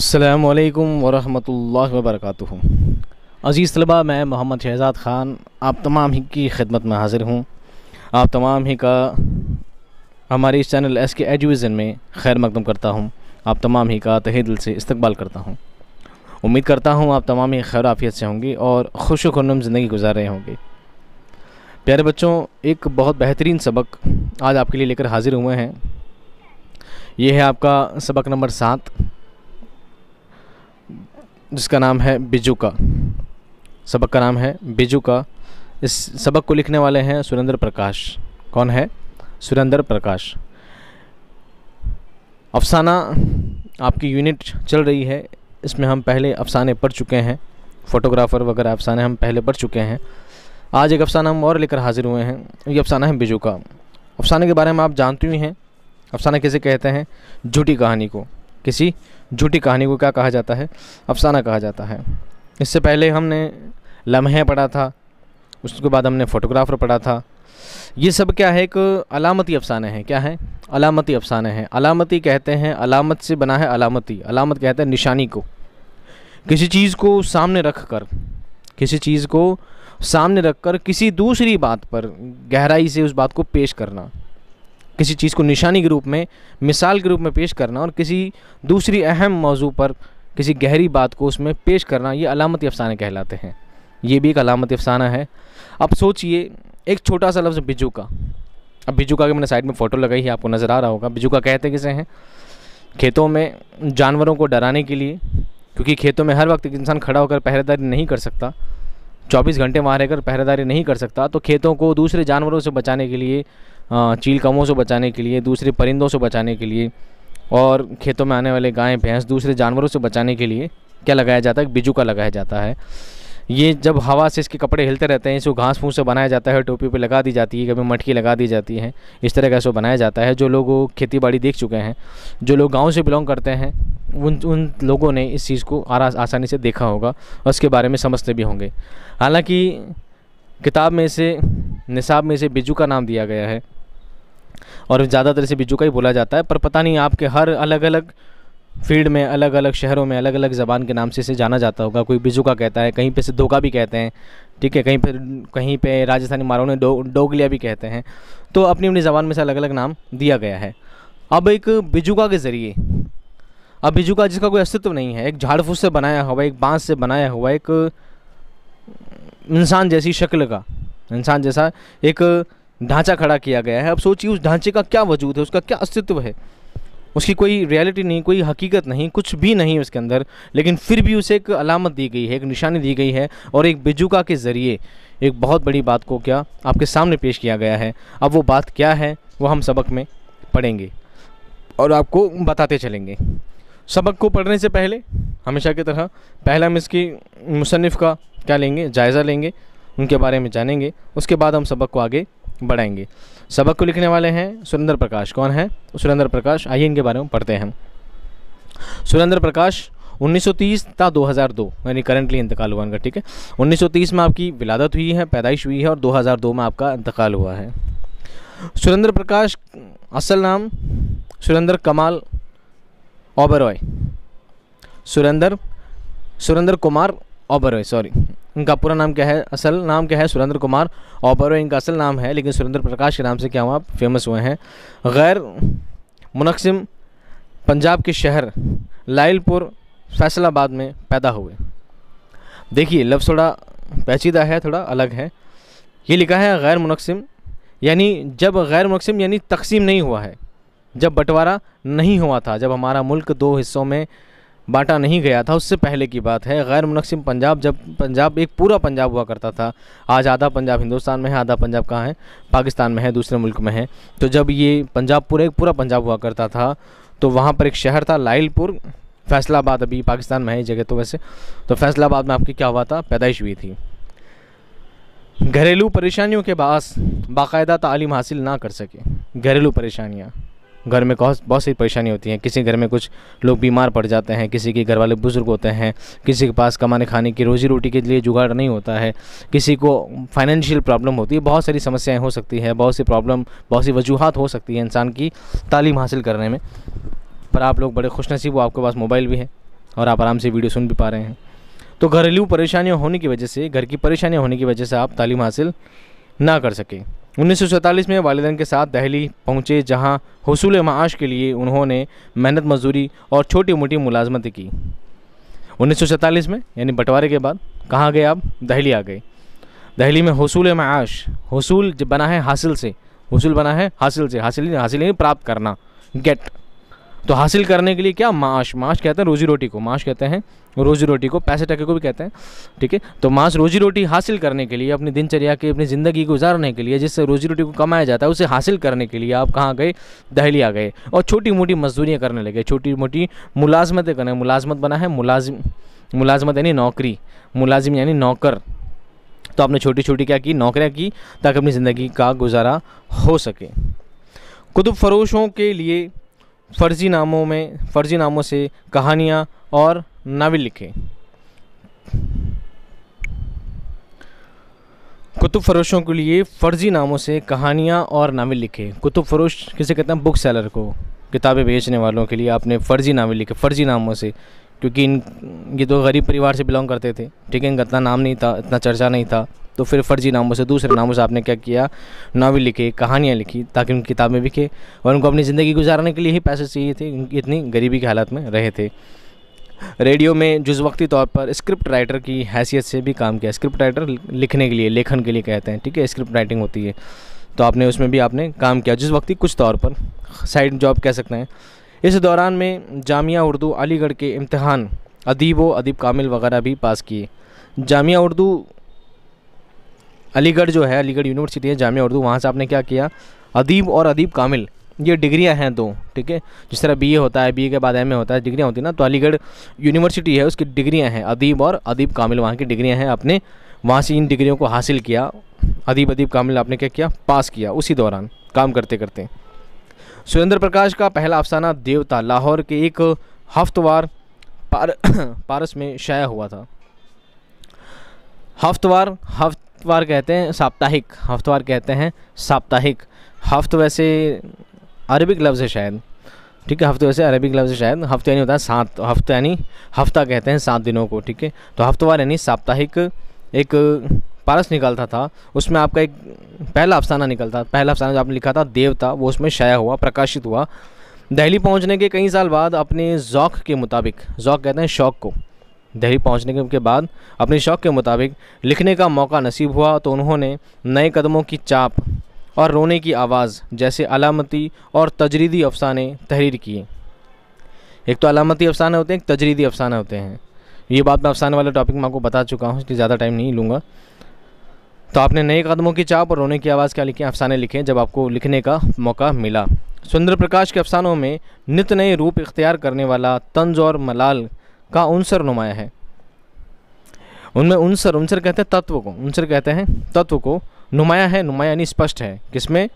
असलकम वरहमल वबरक अज़ीज़ तलबा मैं मोहम्मद शहजाद ख़ान आप तमाम ही की खिदमत में हाज़िर हूँ आप तमाम ही का हमारे इस चैनल एस के एजुकेशन में खैर मकदम करता हूँ आप तमाम ही का तहे दिल से इस्तबाल करता हूँ उम्मीद करता हूँ आप तमाम ही खैर आफियत से होंगे और खुश खुनम ज़िंदगी गुजार रहे होंगे प्यारे बच्चों एक बहुत बेहतरीन सबक आज आपके लिए लेकर हाज़िर हुए हैं यह है आपका सबक नंबर सात जिसका नाम है बिजू का सबक का नाम है बिजू का इस सबक को लिखने वाले हैं सुरेंद्र प्रकाश कौन है सुरेंद्र प्रकाश अफसाना आपकी यूनिट चल रही है इसमें हम पहले अफसाने पढ़ चुके हैं फ़ोटोग्राफ़र वगैरह अफसाने हम पहले पढ़ चुके हैं आज एक अफसाना हम और लेकर हाज़िर हुए हैं ये अफसाना है बिजू का अफसाने के बारे में आप जानते ही हैं अफसाना किसे कहते हैं झूठी कहानी को किसी झूठी कहानी को क्या कहा जाता है अफसाना कहा जाता है इससे पहले हमने लम्हे पढ़ा था उसके बाद हमने फ़ोटोग्राफर पढ़ा था ये सब क्या है एक अलामती अफसाने हैं क्या है अलामती अफसाने हैं अलामती कहते हैं अलामत से बना है अलामती अलामत कहते हैं निशानी को किसी चीज़ को सामने रख कर किसी चीज़ को सामने रख कर किसी दूसरी बात पर गहराई से उस बात को पेश करना किसी चीज़ को निशानी के रूप में मिसाल के रूप में पेश करना और किसी दूसरी अहम मौजू पर किसी गहरी बात को उसमें पेश करना ये अलामती अफसाने कहलाते हैं ये भी एक अलामती अफसाना है अब सोचिए एक छोटा सा लफ्ज़ बिजू का अब बिजू का मैंने साइड में फ़ोटो लगाई है आपको नज़र आ रहा होगा बिजू का कहते किसे हैं खेतों में जानवरों को डराने के लिए क्योंकि खेतों में हर वक्त एक इंसान खड़ा होकर पहरेदारी नहीं कर सकता 24 घंटे वहाँ रहकर पहरेदारी नहीं कर सकता तो खेतों को दूसरे जानवरों से बचाने के लिए हाँ, चील कमों से बचाने के लिए दूसरे परिंदों से बचाने के लिए और खेतों में आने वाले गाय भैंस दूसरे जानवरों से बचाने के लिए क्या लगाया जाता है बिजू का लगाया जाता है ये जब हवा से इसके कपड़े हिलते रहते हैं इसको घास फूस से बनाया जाता है टोपी पे लगा दी जाती है कभी मटकी लगा दी जाती है इस तरह का इसको बनाया जाता है जो लोग खेती बाड़ी देख चुके हैं जो लोग गाँव से बिलोंग करते हैं उन उन लोगों ने इस चीज़ को आरा आसानी से देखा होगा और इसके बारे में समझते भी होंगे हालाँकि किताब में से निसाब में से बिजू का नाम दिया गया है और ज़्यादातर इसे बिजू का ही बोला जाता है पर पता नहीं आपके हर अलग अलग फील्ड में अलग अलग शहरों में अलग अलग ज़बान के नाम से इसे जाना जाता होगा कोई बिजू का कहता है कहीं पे से धोखा भी कहते हैं ठीक है कहीं पे कहीं पे राजस्थानी मारों ने डोगलिया भी कहते हैं तो अपनी अपनी ज़बान में से अलग अलग नाम दिया गया है अब एक बिजुका के ज़रिए अब बिजुका जिसका कोई अस्तित्व नहीं है एक झाड़ फूस से बनाया हुआ एक बाँस से बनाया हुआ एक इंसान जैसी शक्ल का इंसान जैसा एक ढांचा खड़ा किया गया है अब सोचिए उस ढांचे का क्या वजूद है उसका क्या अस्तित्व है उसकी कोई रियलिटी नहीं कोई हकीकत नहीं कुछ भी नहीं उसके अंदर लेकिन फिर भी उसे एक अलामत दी गई है एक निशानी दी गई है और एक बिजुका के ज़रिए एक बहुत बड़ी बात को क्या आपके सामने पेश किया गया है अब वो बात क्या है वो हम सबक में पढ़ेंगे और आपको बताते चलेंगे सबक को पढ़ने से पहले हमेशा की तरह पहले हम इसकी मुसनफ़ का क्या लेंगे जायज़ा लेंगे उनके बारे में जानेंगे उसके बाद हम सबक को आगे बढ़ाएंगे सबक को लिखने वाले हैं सुरेंद्र प्रकाश कौन है सुरेंद्र प्रकाश आइए इनके बारे में पढ़ते हैं सुरेंद्र प्रकाश 1930 था 2002 यानी करंटली इंतकाल हुआ इनका ठीक है 1930 में आपकी विलादत हुई है पैदाइश हुई है और 2002 में आपका इंतकाल हुआ है सुरेंद्र प्रकाश असल नाम सुरेंद्र कमाल ओबरॉय सुरेंद्र सुरेंद्र कुमार ओबरॉय सॉरी इनका पूरा नाम क्या है असल नाम क्या है सुरेंद्र कुमार और ओबरो इनका असल नाम है लेकिन सुरेंद्र प्रकाश के नाम से क्या हुआ फेमस हुए हैं गैर मुनकसम पंजाब के शहर लाइलपुर फैसलाबाद में पैदा हुए देखिए लफ्ज़ थोड़ा पेचीदा है थोड़ा अलग है ये लिखा है गैर मुनकसम यानी जब गैर मुनकसम यानी तकसीम नहीं हुआ है जब बंटवारा नहीं हुआ था जब हमारा मुल्क दो हिस्सों में बांटा नहीं गया था उससे पहले की बात है गैर मुनकसिम पंजाब जब पंजाब एक पूरा पंजाब हुआ करता था आज आधा पंजाब हिंदुस्तान में है आधा पंजाब कहाँ है पाकिस्तान में है दूसरे मुल्क में है तो जब ये पंजाब पूरा एक पूरा पंजाब हुआ करता था तो वहाँ पर एक शहर था लाइलपुर फैसलाबाद अभी पाकिस्तान में है जगह तो वैसे तो फैसलाबाद में आपकी क्या हुआ था पैदाइश हुई थी घरेलू परेशानियों के बास बायदा तालीम हासिल ना कर सके घरेलू परेशानियाँ घर में बहुत बहुत सी परेशानी होती है किसी घर में कुछ लोग बीमार पड़ जाते हैं किसी के घर वाले बुज़ुर्ग होते हैं किसी के पास कमाने खाने की रोज़ी रोटी के लिए जुगाड़ नहीं होता है किसी को फाइनेंशियल प्रॉब्लम होती है बहुत सारी समस्याएं हो सकती है बहुत सी प्रॉब्लम बहुत सी वजूहत हो सकती है इंसान की तालीम हासिल करने में पर आप लोग बड़े खुश नसीब हो आपके पास मोबाइल भी है और आप आराम से वीडियो सुन भी पा रहे हैं तो घरेलू परेशानियाँ होने की वजह से घर की परेशानियाँ होने की वजह से आप तालीम हासिल ना कर सकें उन्नीस में वालदेन के साथ दहली पहुँचे जहाँ हसूल माश के लिए उन्होंने मेहनत मजदूरी और छोटी मोटी मुलाजमत की उन्नीस में यानी बंटवारे के बाद कहाँ गए आप दहली आ गए दहली में हसूल माश हसूल बना है हासिल से हसूल बना है हासिल से हासिल हासिल प्राप्त करना गेट तो हासिल करने के लिए क्या माश माश कहते हैं रोजी रोटी को माश कहते हैं रोजी रोटी को पैसे टके को भी कहते हैं ठीक है तो माश रोजी रोटी हासिल करने के लिए अपनी दिनचर्या की अपनी ज़िंदगी गुजारने के लिए जिससे रोजी रोटी को कमाया जाता है उसे हासिल करने के लिए आप कहाँ गए दहली आ गए और छोटी मोटी मजदूरियाँ करने लगे छोटी मोटी मुलाजमतें करने मुलाजमत बना है मुलाजिम मुलाजमत यानी नौकरी मुलाजिम यानी नौकर तो आपने छोटी छोटी क्या की नौकरियाँ की ताकि अपनी ज़िंदगी का गुजारा हो सके कुतुब फरोशों के लिए फर्जी नामों में फर्जी नामों से कहानियाँ और नावल लिखे कुतुब फरोशों के लिए फ़र्जी नामों से कहानियाँ और नावल लिखे कुतुब फरोश किसे कहते हैं बुक सेलर को किताबें बेचने वालों के लिए आपने फ़र्जी नावल लिखे फ़र्जी नामों से क्योंकि इन ये तो गरीब परिवार से बिलोंग करते थे ठीक है इनका इतना नाम नहीं था इतना चर्चा नहीं था तो फिर फर्जी नामों से दूसरे नामों से आपने क्या किया नावी लिखे कहानियाँ लिखी ताकि उनकी किताबें बिके और उनको अपनी ज़िंदगी गुजारने के लिए ही पैसे चाहिए थे इतनी गरीबी के हालत में रहे थे रेडियो में वक्ती तौर पर स्क्रिप्ट राइटर की हैसियत से भी काम किया स्क्रिप्ट राइटर लिखने के लिए लेखन के लिए कहते हैं ठीक है स्क्रिप्ट राइटिंग होती है तो आपने उसमें भी आपने काम किया जिस वक्ती कुछ तौर पर साइड जॉब कह सकते हैं इस दौरान में जामिया उर्दू अलीगढ़ के इम्तहान अदीब व अदीब कामिल वगैरह भी पास किए जामिया उर्दू अलीगढ़ जो है अलीगढ़ यूनिवर्सिटी है जामिया उर्दू वहाँ से आपने क्या किया अदीब और अदीब कामिल ये डिग्रियां हैं दो ठीक है जिस तरह बीए होता है बीए के बाद एमए होता है डिग्रियां होती ना तो अलीगढ़ यूनिवर्सिटी है उसकी डिग्रियां हैं अदीब और अदीब कामिल वहाँ की डिग्रियां हैं आपने वहाँ से इन डिग्रियों को हासिल किया अदीब अदीब कामिल आपने क्या किया पास किया उसी दौरान काम करते करते सुरेंद्र प्रकाश का पहला अफसाना देवता लाहौर के एक हफ्तवार पार, पारस में शाया हुआ था हफ्तवार हफ हफ्तवार कहते हैं साप्ताहिक हफ्तवार कहते हैं साप्ताहिक हफ्त वैसे अरबिक लफ्ज़ है शायद ठीक है हफ्ते वैसे अरबिक लफ्ज़ शायद हफ्ते यानी होता है सात हफ्ते यानी हफ्ता कहते हैं सात दिनों को ठीक है तो हफ्तवार यानी साप्ताहिक एक पारस निकलता था उसमें आपका एक पहला अफसाना निकलता पहला अफसाना जो आपने लिखा था देवता वो उसमें शाया हुआ प्रकाशित हुआ दिल्ली पहुंचने के कई साल बाद अपने जौक के मुताबिक जौक कहते हैं शौक को दिल्ली पहुंचने के बाद अपने शौक़ के मुताबिक लिखने का मौका नसीब हुआ तो उन्होंने नए कदमों की चाप और रोने की आवाज़ जैसे अलामती और तजरीदी अफसाने तहरीर किए एक तो अलामती अफसाने होते हैं एक तजरीदी अफसाने होते हैं ये बात मैं अफसाने वाले टॉपिक में आपको बता चुका हूँ इसलिए ज़्यादा टाइम नहीं लूँगा तो आपने नए कदमों की चाप और रोने की आवाज़ क्या लिखे अफसाने लिखे जब आपको लिखने का मौका मिला सुंदर प्रकाश के अफसानों में नित नए रूप इख्तियार करने वाला तंज और मलाल का उनसर नुमाया है उनमें उनसर उनसर कहते हैं तत्व को उनसर कहते हैं तत्व को नुमाया है नुमाया यानी स्पष्ट है किसमें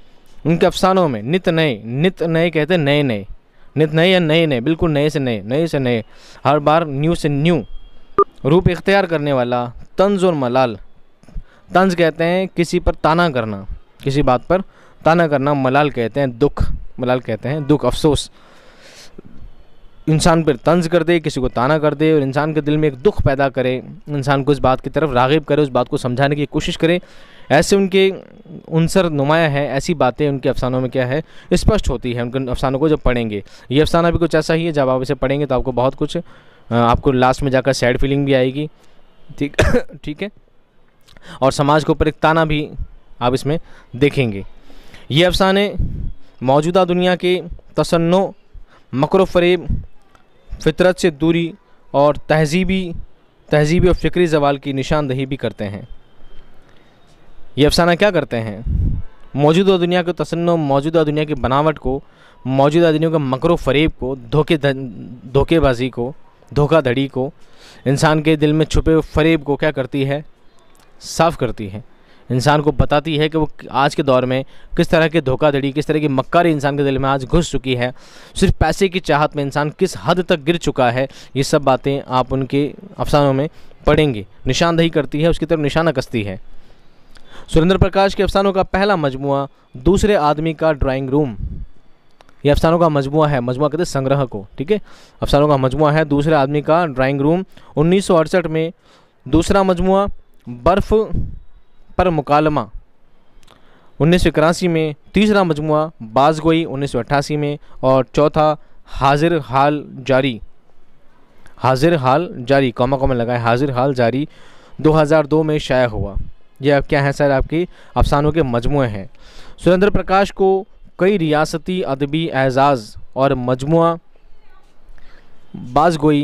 उनके अफसानों में नित नए नित नए कहते हैं नए नए नित नए या नए नए बिल्कुल नए से नए नए से नए हर बार न्यू से न्यू रूप इख्तियार करने वाला तंज और मलाल तंज कहते हैं किसी पर ताना करना किसी बात पर ताना करना मलाल कहते हैं दुख मलाल कहते हैं दुख अफसोस इंसान पर तंज कर दे किसी को ताना कर दे और इंसान के दिल में एक दुख पैदा करे इंसान को इस बात की तरफ रागिब करे उस बात को समझाने की कोशिश करे ऐसे उनके उनसर नुमाया है ऐसी बातें उनके अफसानों में क्या है स्पष्ट होती है उनके अफसानों को जब पढ़ेंगे ये अफसाना भी कुछ ऐसा ही है जब आप इसे पढ़ेंगे तो आपको बहुत कुछ आपको लास्ट में जाकर सैड फीलिंग भी आएगी ठीक ठीक है और समाज के ऊपर एक ताना भी आप इसमें देखेंगे ये अफसाने मौजूदा दुनिया के तसन्नो मकर फरेब फितरत से दूरी और तहजीबी तहजीबी और फ़िक्री जवाल की निशानदही भी करते हैं ये अफसाना क्या करते हैं मौजूदा दुनिया को तसन्न मौजूदा दुनिया की बनावट को मौजूदा दुनिया के मकर फरेब को धोखे धोखेबाजी को धोखाधड़ी को इंसान के दिल में छुपे फरेब को क्या करती है साफ़ करती है इंसान को बताती है कि वो आज के दौर में किस तरह के धोखाधड़ी किस तरह की मक्कारी इंसान के दिल में आज घुस चुकी है सिर्फ पैसे की चाहत में इंसान किस हद तक गिर चुका है ये सब बातें आप उनके अफसानों में पढ़ेंगे निशानदही करती है उसकी तरफ निशाना कसती है सुरेंद्र प्रकाश के अफसानों का पहला मजमु दूसरे आदमी का ड्राइंग रूम ये अफसानों का मजमु है मजमु कहते हैं संग्रह को ठीक है अफसानों का मजमु है दूसरे आदमी का ड्राइंग रूम उन्नीस में दूसरा मजमु बर्फ़ पर मुकालमा उन्नीस में तीसरा मजमु बाजगोई उन्नीस में और चौथा हाजिर हाल जारी हाजिर हाल जारी कॉमा कॉमा लगाए हाजिर हाल जारी 2002 में शाया हुआ यह अब क्या है सर आपके अफसानों के मजमू हैं सुरेंद्र प्रकाश को कई रियासती अदबी एजाज़ और मजमु बाजगोई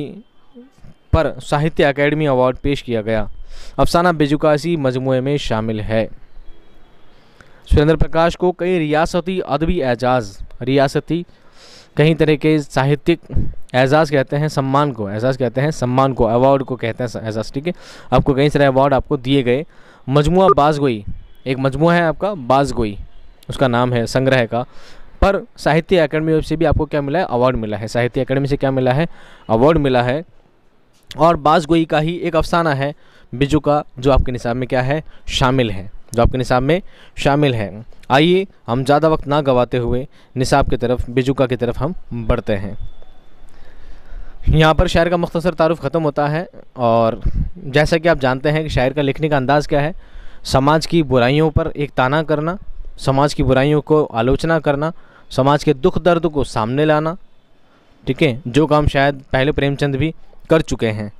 पर साहित्य अकेडमी अवार्ड पेश किया गया अफसाना बेजुकासी मजमू में शामिल है सुरेंद्र प्रकाश को कई रियासती अदबी एजाज़ रियासती कई तरह के साहित्यिक एजाज़ कहते हैं सम्मान को एजाज़ कहते हैं सम्मान को अवार्ड को कहते हैं एजाज़ ठीक है आपको कई सारे अवार्ड आपको दिए गए मजमू बाजगोई एक मजमू है आपका बाजगोई उसका नाम है संग्रह का पर साहित्य अकेडमी से भी आपको क्या मिला है अवार्ड मिला है साहित्य अकेडमी से क्या मिला है अवार्ड मिला है और बाजगोई का ही एक अफसाना है बिजुका जो आपके निसाब में क्या है शामिल है जो आपके निसाब में शामिल है आइए हम ज़्यादा वक्त ना गवाते हुए निसाब की तरफ बिजुका की तरफ हम बढ़ते हैं यहाँ पर शायर का मुख्तसर तारफ़ ख़त्म होता है और जैसा कि आप जानते हैं कि शायर का लिखने का अंदाज़ क्या है समाज की बुराइयों पर एक ताना करना समाज की बुराइयों को आलोचना करना समाज के दुख दर्द को सामने लाना ठीक है जो काम शायद पहले प्रेमचंद भी कर चुके हैं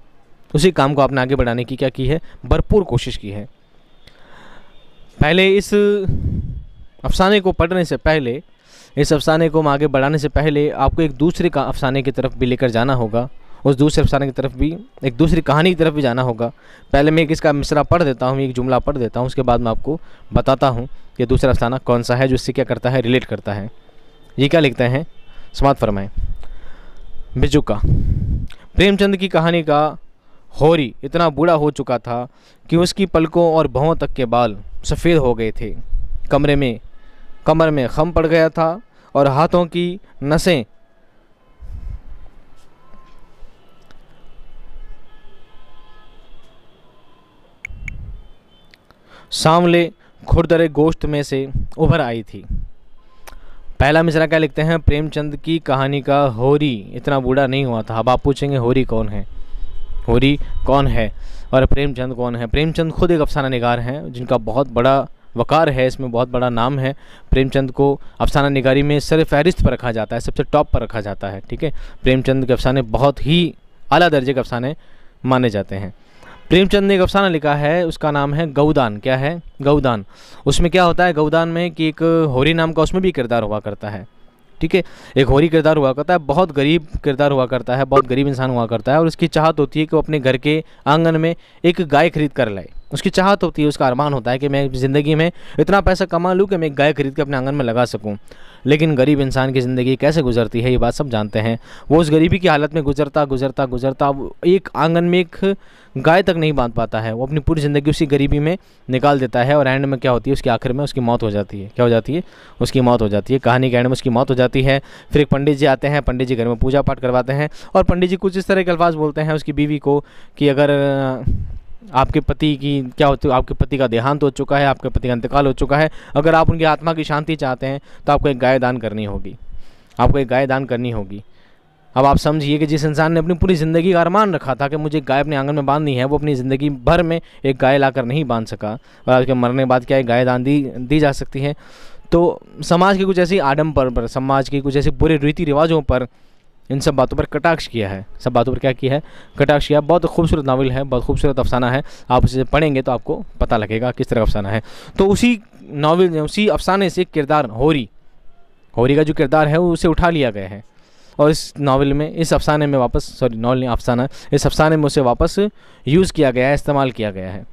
उसी काम को आपने आगे बढ़ाने की क्या की है भरपूर कोशिश की है पहले इस अफसाने को पढ़ने से पहले इस अफसाने को आगे बढ़ाने से पहले आपको एक दूसरे का अफसाने की तरफ भी लेकर जाना होगा उस दूसरे अफसाने की तरफ भी एक दूसरी कहानी की तरफ भी जाना होगा पहले मैं एक इसका मिसरा पढ़ देता हूँ एक जुमला पढ़ देता हूँ उसके बाद मैं आपको बताता हूँ कि दूसरा अफसाना कौन सा है जो इससे क्या करता है रिलेट करता है ये क्या लिखते हैं समाप्त फरमाएँ बिजुका का प्रेमचंद की कहानी का होरी इतना बूढ़ा हो चुका था कि उसकी पलकों और भवों तक के बाल सफ़ेद हो गए थे कमरे में कमर में खम पड़ गया था और हाथों की नसें सांवले खुरदरे गोश्त में से उभर आई थी पहला मिश्रा क्या लिखते हैं प्रेमचंद की कहानी का होरी इतना बूढ़ा नहीं हुआ था अब आप पूछेंगे होरी कौन है होरी कौन है और प्रेमचंद कौन है प्रेमचंद खुद एक अफसाना निगार हैं जिनका बहुत बड़ा वकार है इसमें बहुत बड़ा नाम है प्रेमचंद को अफसाना निगारी में सर फहरिस्त पर रखा जाता है सबसे टॉप पर रखा जाता है ठीक है प्रेमचंद के अफसाने बहुत ही अला दर्जे के अफसाने माने जाते हैं प्रेमचंद ने एक अफसाना लिखा है उसका नाम है गौदान क्या है गौदान उसमें क्या होता है गौदान में कि एक होरी नाम का उसमें भी किरदार हुआ करता है ठीक है एक होरी किरदार हुआ करता है बहुत गरीब किरदार हुआ करता है बहुत गरीब इंसान हुआ करता है और उसकी चाहत होती है कि वो अपने घर के आंगन में एक गाय खरीद कर लाए उसकी चाहत होती है उसका अरमान होता है कि मैं ज़िंदगी में इतना पैसा कमा लूँ कि मैं गाय खरीद के अपने आंगन में लगा सकूँ लेकिन गरीब इंसान की ज़िंदगी कैसे गुजरती है ये बात सब जानते हैं वो उस गरीबी की हालत में गुजरता गुजरता गुजरता एक आंगन में एक गाय तक नहीं बांध पाता है वो अपनी पूरी ज़िंदगी उसी गरीबी में निकाल देता है और एंड में क्या होती है उसके आखिर में उसकी मौत हो जाती है क्या हो जाती है उसकी मौत हो जाती है कहानी के एंड में उसकी मौत हो जाती है फिर एक पंडित जी आते हैं पंडित जी घर में पूजा पाठ करवाते हैं और पंडित जी कुछ इस तरह के अल्फाज बोलते हैं उसकी बीवी को कि अगर आपके पति की क्या होती है आपके पति का देहांत हो चुका है आपके पति का अंतकाल हो चुका है अगर आप उनकी आत्मा की शांति चाहते हैं तो आपको एक गाय दान करनी होगी आपको एक गाय दान करनी होगी अब आप समझिए कि जिस इंसान ने अपनी पूरी ज़िंदगी का अरमान रखा था कि मुझे गाय अपने आंगन में बांधनी है वो अपनी ज़िंदगी भर में एक गाय लाकर नहीं बांध सका और के मरने के बाद क्या है गाय दान दी दी जा सकती है तो समाज की कुछ ऐसी आडम पर, पर समाज की कुछ ऐसी बुरे रीति रिवाजों पर इन सब बातों पर कटाक्ष किया है सब बातों पर क्या किया है कटाक्ष किया बहुत खूबसूरत नावल है बहुत खूबसूरत अफसाना है आप उसे पढ़ेंगे तो आपको पता लगेगा किस तरह अफसाना है तो उसी नावल ने उसी अफसाने से किरदार होरी होरी का जो किरदार है उसे उठा लिया गया है और इस नावल में इस अफसाने में वापस सॉरी नावल अफसाना इस अफसाने में उसे वापस यूज़ किया गया है इस्तेमाल किया गया है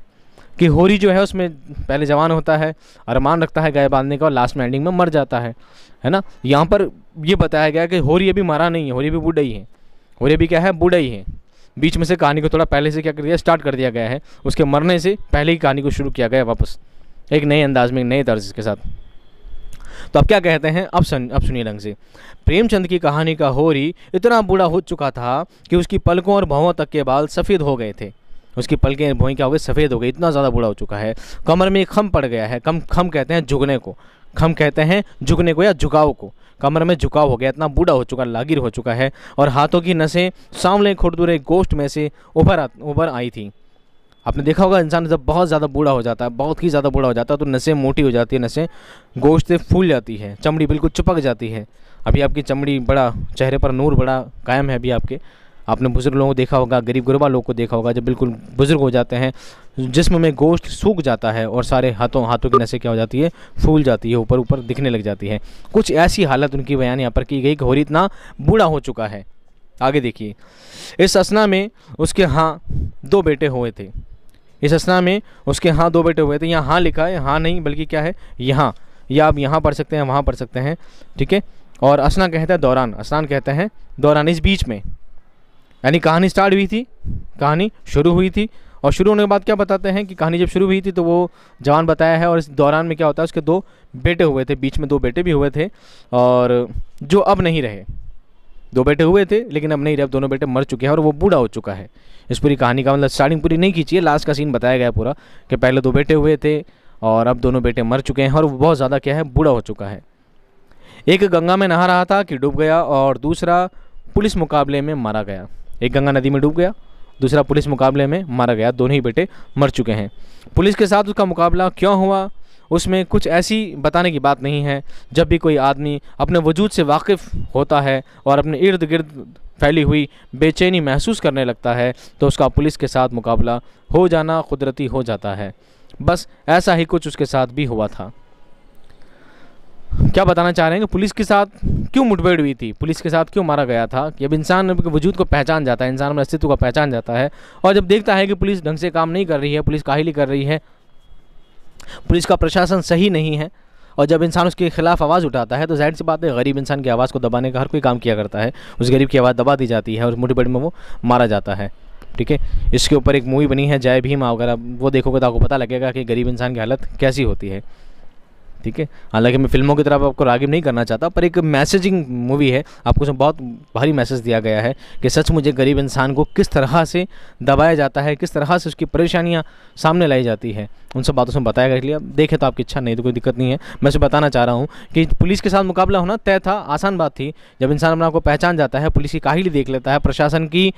कि होरी जो है उसमें पहले जवान होता है अरमान रखता है गाय बांधने का और लास्ट में एंडिंग में मर जाता है है ना यहाँ पर ये बताया गया कि होरी अभी मरा नहीं है होरी भी बूढ़ा ही है होरी अभी क्या है बूढ़ा ही है बीच में से कहानी को थोड़ा पहले से क्या कर दिया स्टार्ट कर दिया गया है उसके मरने से पहले ही कहानी को शुरू किया गया वापस एक नए अंदाज में एक नए तर्ज के साथ तो अब क्या कहते हैं अब सुन अब सुनिए रंग से प्रेमचंद की कहानी का होरी इतना बूढ़ा हो चुका था कि उसकी पलकों और भावों तक के बाल सफ़ेद हो गए थे उसकी पलकें भोई क्या हो गई सफ़ेद हो गई इतना ज़्यादा बूढ़ा हो चुका है कमर में एक खम पड़ गया है कम खम कहते हैं झुकने को खम कहते हैं झुकने को या झुकाव को कमर में झुकाव हो गया इतना बूढ़ा हो चुका लागिर हो चुका है और हाथों की नसें सांवले खुरदुरे गोश्त में से उभर उभर आई थी आपने देखा होगा इंसान जब बहुत ज़्यादा बूढ़ा हो जाता है बहुत ही ज़्यादा बूढ़ा हो जाता है तो नसें मोटी हो जाती है नसें गोश्त फूल जाती है चमड़ी बिल्कुल चिपक जाती है अभी आपकी चमड़ी बड़ा चेहरे पर नूर बड़ा कायम है अभी आपके आपने बुज़ुर्ग लोगों को देखा होगा गरीब गुरबा लोगों को देखा होगा जब बिल्कुल बुज़ुर्ग हो जाते हैं जिसम में गोश्त सूख जाता है और सारे हाथों हाथों की नशे क्या हो जाती है फूल जाती है ऊपर ऊपर दिखने लग जाती है कुछ ऐसी हालत उनकी बयान यहाँ पर की गई कि इतना बूढ़ा हो चुका है आगे देखिए इस असना में उसके हाँ दो बेटे हुए थे इस असना में उसके हाँ दो बेटे हुए थे यहाँ हाँ लिखा है हाँ नहीं बल्कि क्या है यहाँ या आप यहाँ पढ़ सकते हैं वहाँ पढ़ सकते हैं ठीक है और असना कहता है दौरान असनान कहते हैं दौरान इस बीच में यानी कहानी स्टार्ट हुई थी कहानी शुरू हुई थी और शुरू होने के बाद क्या बताते हैं कि कहानी जब शुरू हुई थी तो वो जवान बताया है और इस दौरान में क्या होता है उसके दो बेटे हुए थे बीच में दो बेटे भी हुए थे और जो अब नहीं रहे दो बेटे हुए थे लेकिन अब नहीं रहे अब दोनों बेटे मर चुके हैं और वो बूढ़ा हो चुका है इस पूरी कहानी का मतलब स्टार्टिंग पूरी नहीं खींची है लास्ट का सीन बताया गया पूरा कि पहले दो बेटे हुए थे और अब दोनों बेटे मर चुके हैं और वो बहुत ज़्यादा क्या है बूढ़ा हो चुका है एक गंगा में नहा रहा था कि डूब गया और दूसरा पुलिस मुकाबले में मारा गया एक गंगा नदी में डूब गया दूसरा पुलिस मुकाबले में मारा गया दोनों ही बेटे मर चुके हैं पुलिस के साथ उसका मुकाबला क्यों हुआ उसमें कुछ ऐसी बताने की बात नहीं है जब भी कोई आदमी अपने वजूद से वाकिफ़ होता है और अपने इर्द गिर्द फैली हुई बेचैनी महसूस करने लगता है तो उसका पुलिस के साथ मुकाबला हो जाना कुदरती हो जाता है बस ऐसा ही कुछ उसके साथ भी हुआ था क्या बताना चाह रहे हैं कि पुलिस के साथ क्यों मुठभेड़ हुई थी पुलिस के साथ क्यों मारा गया था कि अब इंसान के वजूद को पहचान जाता है इंसान में अस्तित्व का पहचान जाता है और जब देखता है कि पुलिस ढंग से काम नहीं कर रही है पुलिस काहिली कर रही है पुलिस का प्रशासन सही नहीं है और जब इंसान उसके खिलाफ आवाज़ उठाता है तो जाहिर सी बात है गरीब इंसान की आवाज़ को दबाने का हर कोई काम किया करता है उस गरीब की आवाज़ दबा दी जाती है और मुठभेड़ में वो मारा जाता है ठीक है इसके ऊपर एक मूवी बनी है जय भीम वगैरह वो देखोगे तो आपको पता लगेगा कि गरीब इंसान की हालत कैसी होती है ठीक है हालांकि मैं फिल्मों की तरफ आपको रागिब नहीं करना चाहता पर एक मैसेजिंग मूवी है आपको उसमें बहुत भारी मैसेज दिया गया है कि सच मुझे गरीब इंसान को किस तरह से दबाया जाता है किस तरह से उसकी परेशानियाँ सामने लाई जाती है उन सब बातों से बताया गया इसलिए देखें तो आपकी इच्छा नहीं तो कोई दिक्कत नहीं है मैं उसे बताना चाह रहा हूँ कि पुलिस के साथ मुकाबला होना तय था आसान बात थी जब इंसान अपने आपको पहचान जाता है पुलिस की काहिली देख लेता है प्रशासन की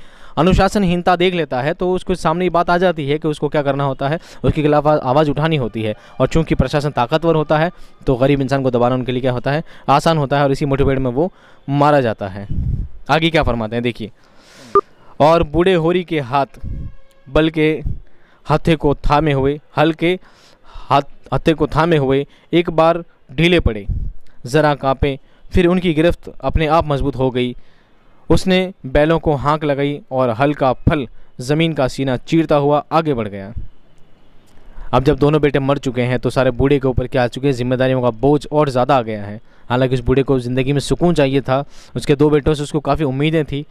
अनुशासनहीनता देख लेता है तो उसको सामने ये बात आ जाती है कि उसको क्या करना होता है उसके खिलाफ आवाज़ उठानी होती है और चूंकि प्रशासन ताकतवर होता है तो गरीब इंसान को दबाना उनके लिए क्या होता है आसान होता है और इसी मोटिवेट में वो मारा जाता है आगे क्या फरमाते हैं देखिए और बूढ़े होरी के हाथ बल्कि के हाथे को थामे हुए हल्के हाथ हथे को थामे हुए एक बार ढीले पड़े ज़रा कांपे फिर उनकी गिरफ्त अपने आप मजबूत हो गई उसने बैलों को हाँक लगाई और हल्का फल ज़मीन का सीना चीरता हुआ आगे बढ़ गया अब जब दोनों बेटे मर चुके हैं तो सारे बूढ़े के ऊपर क्या आ चुके हैं जिम्मेदारियों का बोझ और ज़्यादा आ गया है हालांकि उस बूढ़े को ज़िंदगी में सुकून चाहिए था उसके दो बेटों से उसको काफ़ी उम्मीदें थी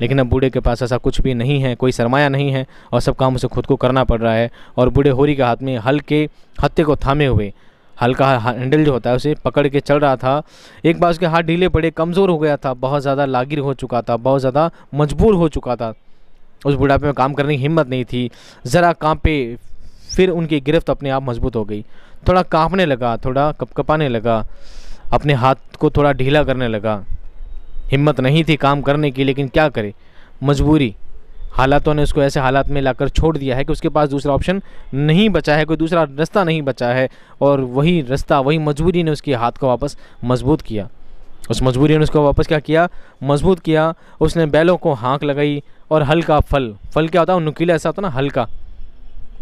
लेकिन अब बूढ़े के पास ऐसा कुछ भी नहीं है कोई सरमाया नहीं है और सब काम उसे खुद को करना पड़ रहा है और बूढ़े होरी के हाथ में हल्के हत्ते को थामे हुए हल्का हैंडल जो होता है उसे पकड़ के चल रहा था एक बार उसके हाथ ढीले पड़े कमज़ोर हो गया था बहुत ज़्यादा लागिर हो चुका था बहुत ज़्यादा मजबूर हो चुका था उस बुढ़ापे में काम करने की हिम्मत नहीं थी ज़रा कांपे फिर उनकी गिरफ्त अपने आप मजबूत हो गई थोड़ा कांपने लगा थोड़ा कपकपाने लगा अपने हाथ को थोड़ा ढीला करने लगा हिम्मत नहीं थी काम करने की लेकिन क्या करे मजबूरी हालातों ने उसको ऐसे हालात में लाकर छोड़ दिया है कि उसके पास दूसरा ऑप्शन नहीं बचा है कोई दूसरा रास्ता नहीं बचा है और वही रास्ता वही मजबूरी ने उसके हाथ को वापस मजबूत किया उस मजबूरी ने उसको वापस क्या किया मजबूत किया उसने बैलों को हाँक लगाई और हल्का फल फल क्या होता है नुकीला ऐसा होता ना हल्का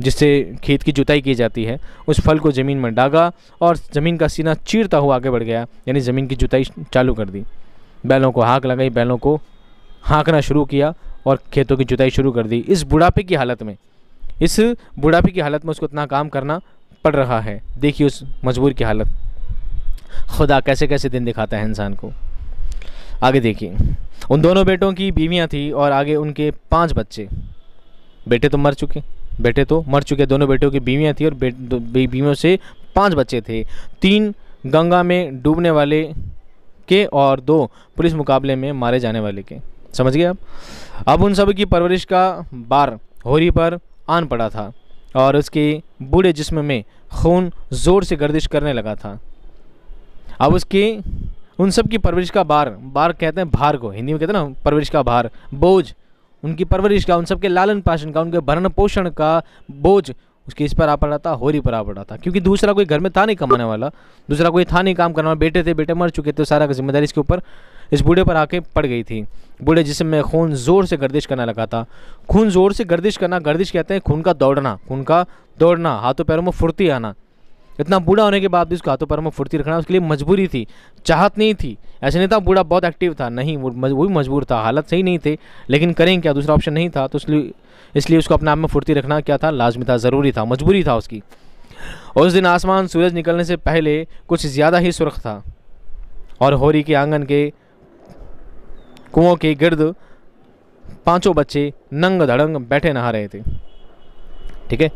जिससे खेत की जुताई की जाती है उस फल को ज़मीन में डागा और ज़मीन का सीना चीरता हुआ आगे बढ़ गया यानी ज़मीन की जुताई चालू कर दी बैलों को हाँक लगाई बैलों को हाँकना शुरू किया और खेतों की जुताई शुरू कर दी इस बुढ़ापे की हालत में इस बुढ़ापे की हालत में उसको इतना काम करना पड़ रहा है देखिए उस मजबूर की हालत खुदा कैसे कैसे दिन दिखाता है इंसान को आगे देखिए उन दोनों बेटों की बीवियाँ थी और आगे उनके पांच बच्चे बेटे तो मर चुके बेटे तो मर चुके दोनों बेटों की बीवियाँ थी और बीवियों से पाँच बच्चे थे तीन गंगा में डूबने वाले के और दो पुलिस मुकाबले में मारे जाने वाले के समझ गए आप अब उन सब की परवरिश का बार होरी पर आन पड़ा था और उसके बूढ़े जिस्म में खून ज़ोर से गर्दिश करने लगा था अब उसके उन सब की परवरिश का बार बार कहते हैं भार को हिंदी में कहते हैं ना परवरिश का भार बोझ उनकी परवरिश का उन सबके लालन पाषण का उनके भरण पोषण का बोझ उसके इस पर आ पड़ा था होरी पर आ पड़ा था क्योंकि दूसरा कोई घर में था नहीं कमाने वाला दूसरा कोई था नहीं काम करने वाला बेटे थे बेटे मर चुके थे सारा का जिम्मेदारी इसके ऊपर इस बूढ़े पर आके पड़ गई थी बूढ़े जिसम में खून ज़ोर से गर्दिश करने लगा था खून ज़ोर से गर्दिश करना गर्दिश कहते हैं खून का दौड़ना खून का दौड़ना हाथों पैरों में फुर्ती आना इतना बूढ़ा होने के बाद भी उसके हाथों पर में फुर्ती रखना उसके लिए मजबूरी थी चाहत नहीं थी ऐसे नहीं था बूढ़ा बहुत एक्टिव था नहीं वो वो भी मजबूर था हालत सही नहीं थे लेकिन करें क्या दूसरा ऑप्शन नहीं था तो इसलिए इसलिए उसको अपने आप में फुर्ती रखना क्या था लाजमी था ज़रूरी था मजबूरी था उसकी उस दिन आसमान सूरज निकलने से पहले कुछ ज़्यादा ही सुरख था और होरी के आंगन के कुओं के गिर्द पांचों बच्चे नंग धड़ंग बैठे नहा रहे थे ठीक है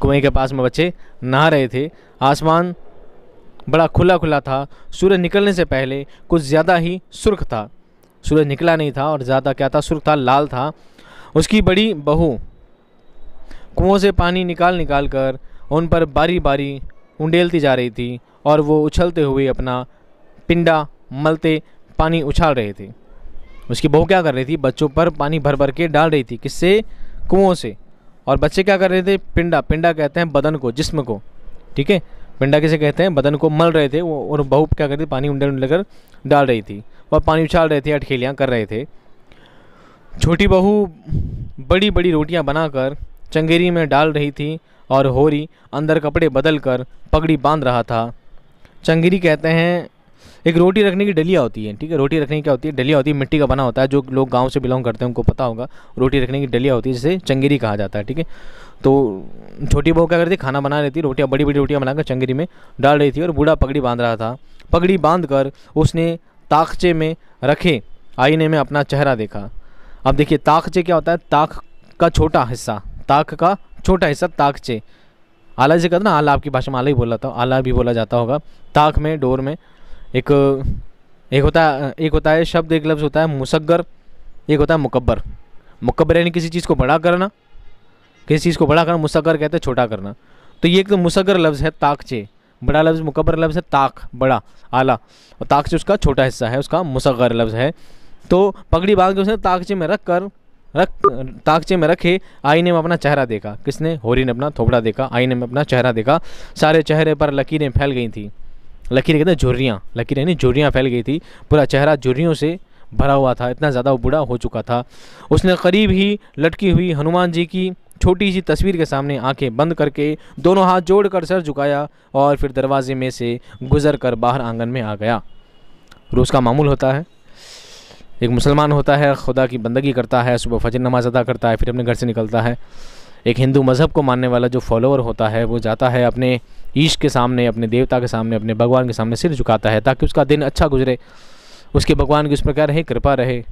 कुएं के पास में बच्चे नहा रहे थे आसमान बड़ा खुला खुला था सूर्य निकलने से पहले कुछ ज़्यादा ही सुर्ख था सूर्य निकला नहीं था और ज़्यादा क्या था सुर्ख था लाल था उसकी बड़ी बहू कुओं से पानी निकाल निकाल कर उन पर बारी बारी उंडेलती जा रही थी और वो उछलते हुए अपना पिंडा मलते पानी उछाल रहे थे उसकी बहू क्या कर रही थी बच्चों पर पानी भर भर के डाल रही थी किससे कुओं से और बच्चे क्या कर रहे थे पिंडा पिंडा कहते हैं बदन को जिस्म को ठीक है पिंडा किसे कहते हैं बदन को मल रहे थे वो और बहू क्या करती पानी उंडे उंडे कर डाल रही थी और पानी उछाल रहे थे अटखेलियाँ कर रहे थे छोटी बहू बड़ी बड़ी रोटियाँ बनाकर चंगेरी में डाल रही थी और होरी अंदर कपड़े बदल कर पगड़ी बांध रहा था चंगेरी कहते हैं एक रोटी रखने की डलिया होती है ठीक है रोटी रखने की क्या होती है डलिया होती है मिट्टी का बना होता है जो लोग गाँव से बिलोंग करते हैं उनको पता होगा रोटी रखने की डलिया होती है जिसे चंगेरी कहा जाता है ठीक है तो छोटी बहू क्या करती खाना बना रही थी रोटियाँ बड़ी बड़ी रोटियाँ बनाकर चंगेरी में डाल रही थी और बूढ़ा पगड़ी बांध रहा था पगड़ी बांध कर उसने ताकचे में रखे आईने में अपना चेहरा देखा अब देखिए ताकचे क्या होता है ताक का छोटा हिस्सा ताक का छोटा हिस्सा ताकचे आला से कहते ना आला आपकी भाषा में आला ही बोला था आला भी बोला जाता होगा ताक में डोर में एक एक होता एक होता है शब्द एक लफ्ज़ होता है मुसगर एक होता है मुकबर मुकबर यानी किसी चीज़ को बड़ा करना किसी चीज़ को बड़ा करना मुसगर कहते हैं छोटा करना तो ये एक तो मुसगर लफ्ज़ है ताकचे बड़ा लफ्ज़ मुकबर लफ्ज़ है ताक बड़ा आला और ताकचे उसका छोटा हिस्सा है उसका मुसगर लफ्ज़ है तो पगड़ी बांध के उसने ताकचे में रख कर रख ताकचे में रखे आईने में अपना चेहरा देखा किसने होरी ने अपना थोपड़ा देखा आईने में अपना चेहरा देखा सारे चेहरे पर लकीरें फैल गई थी लकीरें कहते हैं झुर्रियाँ लकीरें यानी झुर्रियाँ फैल गई थी पूरा चेहरा झुर्रियों से भरा हुआ था इतना ज़्यादा बूढ़ा हो चुका था उसने करीब ही लटकी हुई हनुमान जी की छोटी सी तस्वीर के सामने आंखें बंद करके दोनों हाथ जोड़कर सर झुकाया और फिर दरवाजे में से गुजर कर बाहर आंगन में आ गया रोज़ का मामूल होता है एक मुसलमान होता है खुदा की बंदगी करता है सुबह फजर नमाज़ अदा करता है फिर अपने घर से निकलता है एक हिंदू मज़हब को मानने वाला जो फॉलोअर होता है वो जाता है अपने ईश के सामने अपने देवता के सामने अपने भगवान के सामने सिर झुकाता है ताकि उसका दिन अच्छा गुजरे उसके भगवान की उस पर क्या रहे कृपा रहे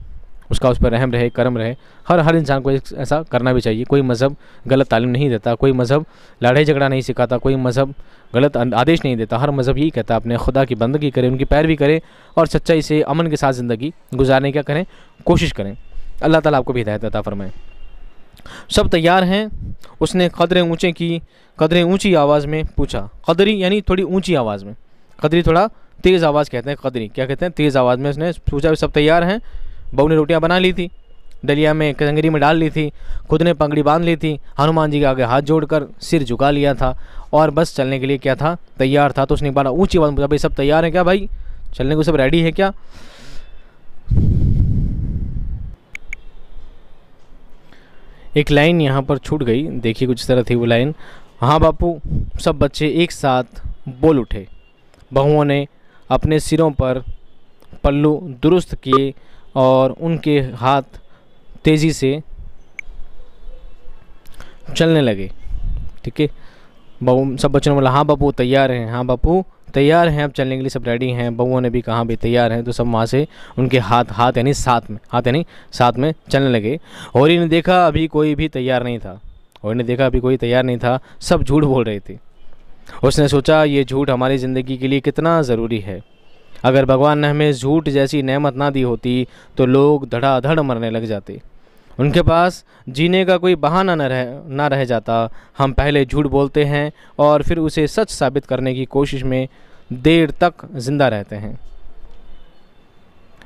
उसका उस पर रहम रहे कर्म रहे हर हर इंसान को ऐसा करना भी चाहिए कोई मज़हब गलत तालीम नहीं देता कोई मज़हब लड़ाई झगड़ा नहीं सिखाता कोई मज़हब गलत अं- आदेश नहीं देता हर मज़हब यही कहता अपने खुदा की बंदगी करें उनकी पैरवी करें और सच्चाई से अमन के साथ ज़िंदगी गुजारने का करें कोशिश करें अल्लाह ताला आपको भी हिदायत अता फरमाएँ सब तैयार हैं उसने कदरें ऊँचे की कदरें ऊँची आवाज़ में पूछा कदरी यानी थोड़ी ऊँची आवाज़ में कदरी थोड़ा तेज़ आवाज़ कहते हैं कदरी क्या कहते हैं तेज़ आवाज़ में उसने पूछा सब तैयार हैं बहू ने रोटियाँ बना ली थी डलिया में कंगरी में डाल ली थी खुद ने पगड़ी बांध ली थी हनुमान जी के आगे हाथ जोड़कर सिर झुका लिया था और बस चलने के लिए क्या था तैयार था तो उसने बड़ा ऊंची ऊँची आवाज़ में पूछा भाई सब तैयार हैं क्या भाई चलने को सब रेडी है क्या एक लाइन यहाँ पर छूट गई देखिए कुछ तरह थी वो लाइन हाँ बापू सब बच्चे एक साथ बोल उठे बहुओं ने अपने सिरों पर पल्लू दुरुस्त किए और उनके हाथ तेज़ी से चलने लगे ठीक है बहु सब बच्चों ने बोला हाँ बापू तैयार हैं हाँ बापू तैयार हैं अब चलने के लिए सब रेडी हैं बहुओं ने भी कहा भाई तैयार हैं तो सब वहाँ से उनके हाथ हाथ यानी साथ में हाथ यानी साथ में चलने लगे और ने देखा अभी कोई भी तैयार नहीं था और ने देखा अभी कोई तैयार नहीं था सब झूठ बोल रहे थे उसने सोचा ये झूठ हमारी ज़िंदगी के लिए कितना ज़रूरी है अगर भगवान ने हमें झूठ जैसी नहमत ना दी होती तो लोग धड़ाधड़ मरने लग जाते उनके पास जीने का कोई बहाना न रह ना रह जाता हम पहले झूठ बोलते हैं और फिर उसे सच साबित करने की कोशिश में देर तक ज़िंदा रहते हैं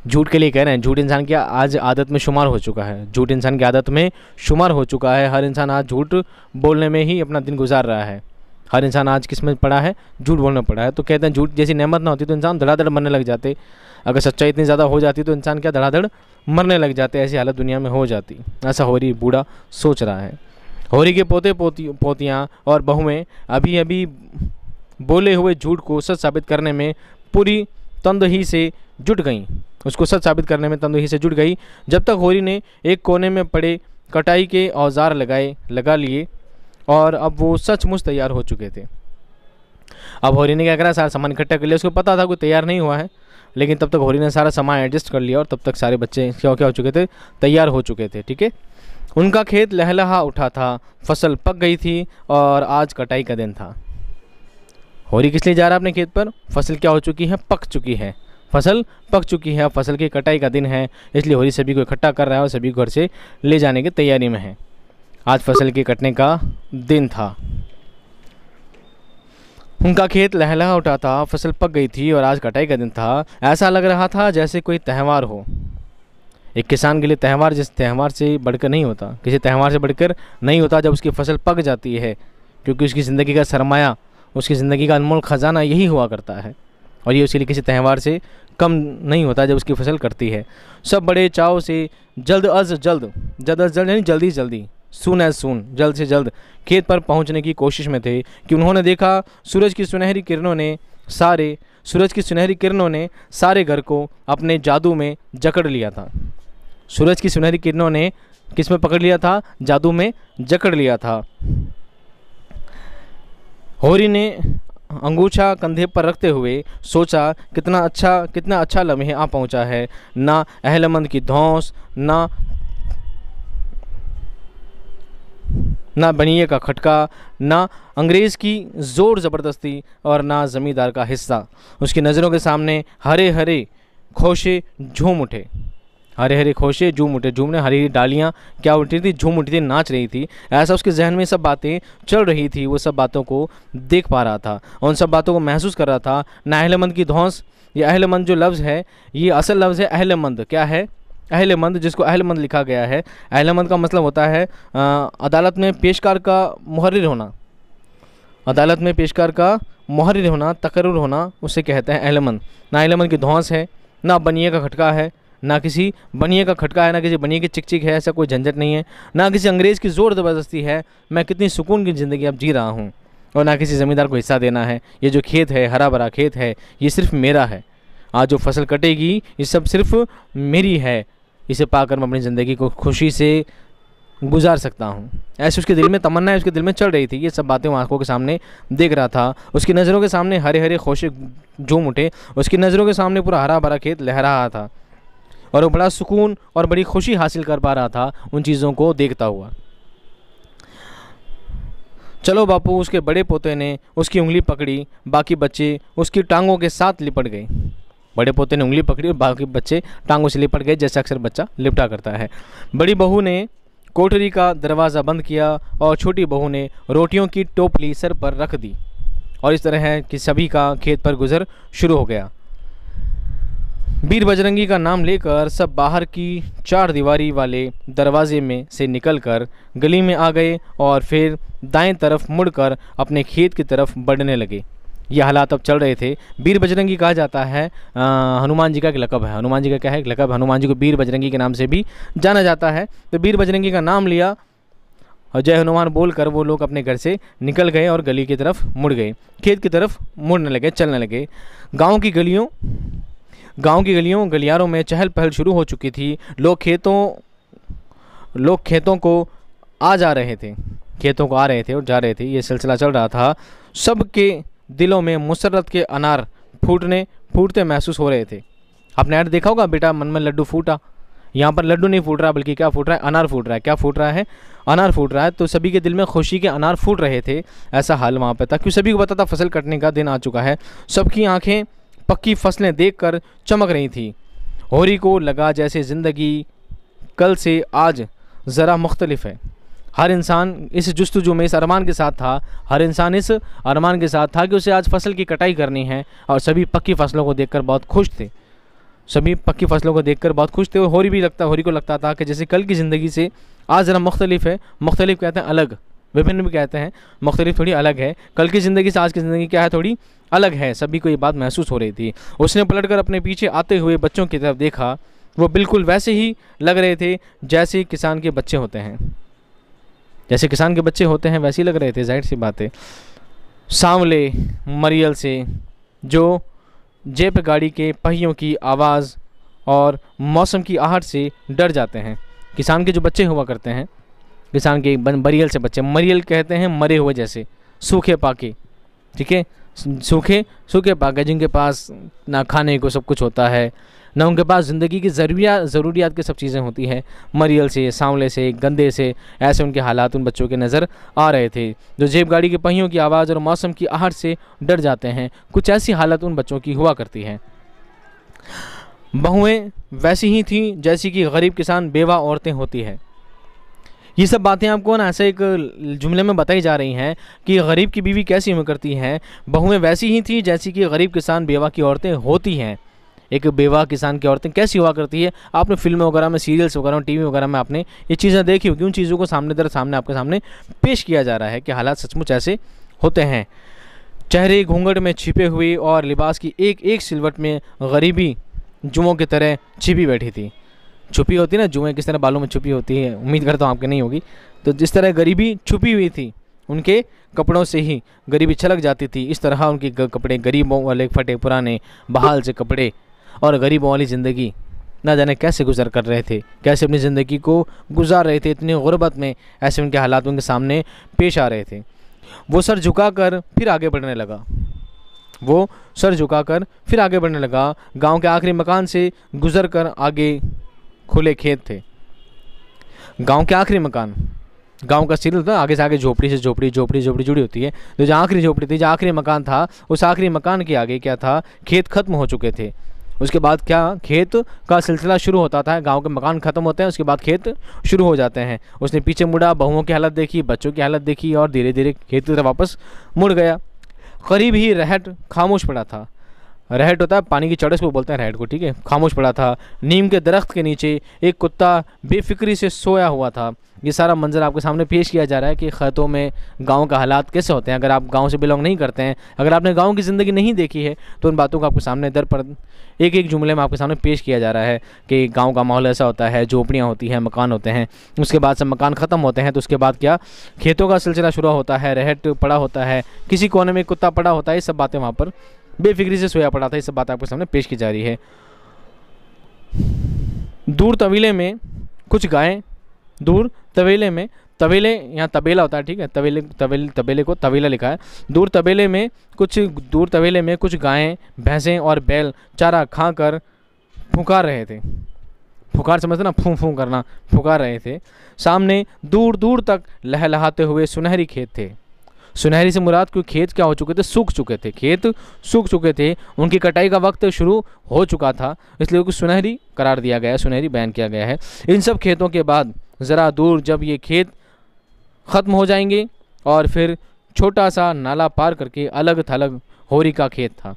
झूठ के लिए कह रहे हैं झूठ इंसान की आज आदत में शुमार हो चुका है झूठ इंसान की आदत में शुमार हो चुका है हर इंसान आज झूठ बोलने में ही अपना दिन गुजार रहा है हर इंसान आज किस में पड़ा है झूठ बोलना पड़ा है तो कहते हैं झूठ जैसी नेमत ना होती तो इंसान धड़ाधड़ मरने लग जाते अगर सच्चाई इतनी ज़्यादा हो जाती तो इंसान क्या धड़ाधड़ मरने लग जाते ऐसी हालत दुनिया में हो जाती ऐसा होरी बूढ़ा सोच रहा है होरी के पोते पोती पोतियाँ और बहुएँ अभी अभी बोले हुए झूठ को सच साबित करने में पूरी तंदही से जुट गईं उसको सच साबित करने में तंदही से जुट गई जब तक होरी ने एक कोने में पड़े कटाई के औजार लगाए लगा लिए और अब वो सचमुच तैयार हो चुके थे अब होरी ने क्या करा सारा सामान इकट्ठा कर लिया उसको पता था कोई तैयार नहीं हुआ है लेकिन तब तक होरी ने सारा सामान एडजस्ट कर लिया और तब तक सारे बच्चे क्या क्या हो चुके थे तैयार हो चुके थे ठीक है उनका खेत लहलहा उठा था फसल पक गई थी और आज कटाई का दिन था होरी किस लिए जा रहा है अपने खेत पर फसल क्या हो चुकी है पक चुकी है फसल पक चुकी है फसल की कटाई का दिन है इसलिए होरी सभी को इकट्ठा कर रहा है और सभी घर से ले जाने की तैयारी में है आज फसल के कटने का दिन था उनका खेत लहलहा उठा था फसल पक गई थी और आज कटाई का दिन था ऐसा लग रहा था जैसे कोई त्यौहार हो एक किसान के लिए त्यौहार जिस त्यौहार से बढ़कर नहीं होता किसी त्यौहार से बढ़कर नहीं होता जब उसकी फसल पक जाती है क्योंकि उसकी ज़िंदगी का सरमाया उसकी ज़िंदगी का अनमोल ख़जाना यही हुआ करता है और ये उसके लिए किसी त्यौहार से कम नहीं होता जब उसकी फसल कटती है सब बड़े चाव से जल्द अज जल्द जल्द अज जल्द यानी जल्दी जल्दी सुन एज सुन जल्द से जल्द खेत पर पहुंचने की कोशिश में थे कि उन्होंने देखा सूरज की सुनहरी किरणों ने सारे सूरज की सुनहरी किरणों ने सारे घर को अपने जादू में जकड़ लिया था सूरज की सुनहरी किरणों ने किस में पकड़ लिया था जादू में जकड़ लिया था होरी ने अंगूछा कंधे पर रखते हुए सोचा कितना अच्छा कितना अच्छा लम्हे आ पहुंचा है ना अहलमंद की धौस ना ना बनिए का खटका ना अंग्रेज़ की ज़ोर ज़बरदस्ती और ना ज़मींदार का हिस्सा उसकी नज़रों के सामने हरे हरे खोशे झूम उठे हरे हरे खोशे झूम उठे झूमने हरी हरी डालियाँ क्या उठी थी झूम उठी थी नाच रही थी ऐसा उसके जहन में सब बातें चल रही थी वो सब बातों को देख पा रहा था उन सब बातों को महसूस कर रहा था ना अहलमंद की धौंस ये अहलमंद जो लफ्ज़ है ये असल लफ्ज़ है अहलमंद क्या है अहलमंद जिसको अहलमंद लिखा गया है अहलमंद का मतलब होता है आ, अदालत में पेशकार का मुहर्र होना अदालत में पेशकार का मुहर्र होना तकर होना उसे कहते हैं अहलमंद ना अहलमंद की धौंस है ना बनिए का खटका है ना किसी बनिए का खटका है ना किसी बनिए की चिकचिक है ऐसा कोई झंझट नहीं है ना किसी अंग्रेज़ की ज़ोर ज़बरदस्ती है मैं कितनी सुकून की ज़िंदगी अब जी रहा हूँ और ना किसी ज़मींदार को हिस्सा देना है ये जो खेत है हरा भरा खेत है ये सिर्फ मेरा है आज जो फसल कटेगी ये सब सिर्फ मेरी है इसे पाकर मैं अपनी ज़िंदगी को खुशी से गुजार सकता हूँ ऐसे उसके दिल में तमन्ना है उसके दिल में चल रही थी ये सब बातें वो आंखों के सामने देख रहा था उसकी नज़रों के सामने हरे हरे खोशे झूम उठे उसकी नज़रों के सामने पूरा हरा भरा खेत लहरा रहा था और वो बड़ा सुकून और बड़ी खुशी हासिल कर पा रहा था उन चीज़ों को देखता हुआ चलो बापू उसके बड़े पोते ने उसकी उंगली पकड़ी बाकी बच्चे उसकी टांगों के साथ लिपट गए बड़े पोते ने उंगली पकड़ी और बाकी बच्चे टांगों से लिपट गए जैसे अक्सर बच्चा लिपटा करता है बड़ी बहू ने कोठरी का दरवाज़ा बंद किया और छोटी बहू ने रोटियों की टोपली सर पर रख दी और इस तरह है कि सभी का खेत पर गुजर शुरू हो गया वीर बजरंगी का नाम लेकर सब बाहर की चार दीवारी वाले दरवाजे में से निकलकर गली में आ गए और फिर दाएं तरफ मुड़कर अपने खेत की तरफ बढ़ने लगे ये हालात अब चल रहे थे वीर बजरंगी कहा जाता है हनुमान जी का एक लकब है हनुमान जी का क्या है लकब हनुमान जी को वीर बजरंगी के नाम से भी जाना जाता है तो वीर बजरंगी का नाम लिया और जय हनुमान बोलकर वो लोग अपने घर से निकल गए और गली की तरफ मुड़ गए खेत की तरफ मुड़ने लगे चलने लगे गाँव की गलियों गाँव की गलियों गलियारों में चहल पहल शुरू हो चुकी थी लोग खेतों लोग खेतों को आ जा रहे थे खेतों को आ रहे थे और जा रहे थे ये सिलसिला चल रहा था सबके दिलों में मुसरत के अनार फूटने फूटते महसूस हो रहे थे आपने ऐड देखा होगा बेटा मन में लड्डू फूटा यहाँ पर लड्डू नहीं फूट रहा बल्कि क्या फूट रहा है अनार फूट रहा है क्या फूट रहा है अनार फूट रहा है तो सभी के दिल में खुशी के अनार फूट रहे थे ऐसा हाल वहाँ पर था क्योंकि सभी को पता था फसल कटने का दिन आ चुका है सबकी आँखें पक्की फसलें देख कर चमक रही थी होरी को लगा जैसे ज़िंदगी कल से आज ज़रा मुख्तलफ है हर इंसान इस जस्तजू में इस अरमान के साथ था हर इंसान इस अरमान के साथ था कि उसे आज फसल की कटाई करनी है और सभी पक्की फसलों को देखकर बहुत खुश थे सभी पक्की फसलों को देखकर बहुत खुश थे और होरी भी लगता होरी को लगता था कि जैसे कल की ज़िंदगी से आज ज़रा मुख्तलिफ है मुख्तलिफ कहते हैं अलग विभिन्न भी कहते हैं मुख्तलिफ थोड़ी अलग है कल की ज़िंदगी से आज की ज़िंदगी क्या है थोड़ी अलग है सभी को ये बात महसूस हो रही थी उसने पलट कर अपने पीछे आते हुए बच्चों की तरफ देखा वो बिल्कुल वैसे ही लग रहे थे जैसे किसान के बच्चे होते हैं जैसे किसान के बच्चे होते हैं वैसे ही लग रहे थे जाहिर सी बातें सांवले मरियल से जो जेप गाड़ी के पहियों की आवाज़ और मौसम की आहट से डर जाते हैं किसान के जो बच्चे हुआ करते हैं किसान के मरियल से बच्चे मरियल कहते हैं मरे हुए जैसे सूखे पाके ठीक है सूखे सूखे पाके जिनके पास ना खाने को सब कुछ होता है ना उनके पास ज़िंदगी की ज़रूरिया ज़रूरियात की सब चीज़ें होती हैं मरियल से सांवले से गंदे से ऐसे उनके हालात उन बच्चों के नज़र आ रहे थे जो जेब गाड़ी के पहियों की आवाज़ और मौसम की आहट से डर जाते हैं कुछ ऐसी हालत उन बच्चों की हुआ करती है बहुएँ वैसी ही थीं जैसी कि गरीब किसान बेवा औरतें होती है ये सब बातें आपको ना ऐसे एक जुमले में बताई जा रही हैं कि गरीब की बीवी कैसी हुआ करती हैं बहुएँ वैसी ही थीं जैसी कि गरीब किसान बेवा की औरतें होती हैं एक बेवा किसान की औरतें कैसी हुआ करती है आपने फिल्म वगैरह में सीरियल्स वगैरह में वी वगैरह में आपने ये चीज़ें देखी होगी उन चीज़ों को सामने दर सामने आपके सामने पेश किया जा रहा है कि हालात सचमुच ऐसे होते हैं चेहरे घूंघट में छिपे हुए और लिबास की एक एक सिलवट में गरीबी जुओं की तरह छिपी बैठी थी छुपी होती ना जुएँ किस तरह बालों में छुपी होती है उम्मीद करता हूँ आपके नहीं होगी तो जिस तरह गरीबी छुपी हुई थी उनके कपड़ों से ही गरीबी छलक जाती थी इस तरह उनके कपड़े गरीबों वाले फटे पुराने बहाल से कपड़े और गरीबों वाली ज़िंदगी ना जाने कैसे गुजर कर रहे थे कैसे अपनी ज़िंदगी को गुजार रहे थे इतनी गुर्बत में ऐसे उनके हालात उनके सामने पेश आ रहे थे वो सर झुकाकर फिर आगे बढ़ने लगा वो सर झुकाकर फिर आगे बढ़ने लगा गांव के आखिरी मकान से गुजर कर आगे खुले खेत थे गांव के आखिरी मकान गांव का सीरियल था आगे से आगे झोपड़ी से झोपड़ी झोपड़ी झोपड़ी जुड़ी होती है तो जहाँ आखिरी झोपड़ी थी जहाँ आखिरी मकान था उस आखिरी मकान के आगे क्या था खेत खत्म हो चुके थे उसके बाद क्या खेत का सिलसिला शुरू होता था गाँव के मकान ख़त्म होते हैं उसके बाद खेत शुरू हो जाते हैं उसने पीछे मुड़ा बहुओं की हालत देखी बच्चों की हालत देखी और धीरे धीरे खेत वापस मुड़ गया करीब ही रहट खामोश पड़ा था रहट होता है पानी की चढ़स को बोलते हैं रहट को ठीक है खामोश पड़ा था नीम के दरख्त के नीचे एक कुत्ता बेफिक्री से सोया हुआ था ये सारा मंजर आपके सामने पेश किया जा रहा है कि खतों में गांव का हालात कैसे होते हैं अगर आप गांव से बिलोंग नहीं करते हैं अगर आपने गांव की ज़िंदगी नहीं देखी है तो उन बातों को आपके सामने दर पर एक एक जुमले में आपके सामने पेश किया जा रहा है कि गाँव का माहौल ऐसा होता है झोपड़ियाँ होती हैं मकान होते हैं उसके बाद सब मकान ख़त्म होते हैं तो उसके बाद क्या खेतों का सिलसिला शुरू होता है रहट पड़ा होता है किसी कोने में कुत्ता पड़ा होता है ये सब बातें वहाँ पर बेफिक्री से सोया पड़ा था ये सब बात आपके सामने पेश की जा रही है दूर तवीले में कुछ गायें दूर तवेले में तवेले यहाँ तबेला होता है ठीक है तवेले तवेले तबेले को तवेला लिखा है दूर तबेले में कुछ दूर तवेले में कुछ गायें भैंसें और बैल चारा खा कर फुकार रहे थे फुकार समझते ना फूं फूं करना फुकार रहे थे सामने दूर दूर तक लहलहाते हुए सुनहरी खेत थे सुनहरी से मुराद क्योंकि खेत क्या हो चुके थे सूख चुके थे खेत सूख चुके थे उनकी कटाई का वक्त शुरू हो चुका था इसलिए उनको सुनहरी करार दिया गया है सुनहरी बैन किया गया है इन सब खेतों के बाद ज़रा दूर जब ये खेत ख़त्म हो जाएंगे और फिर छोटा सा नाला पार करके अलग थलग होरी का खेत था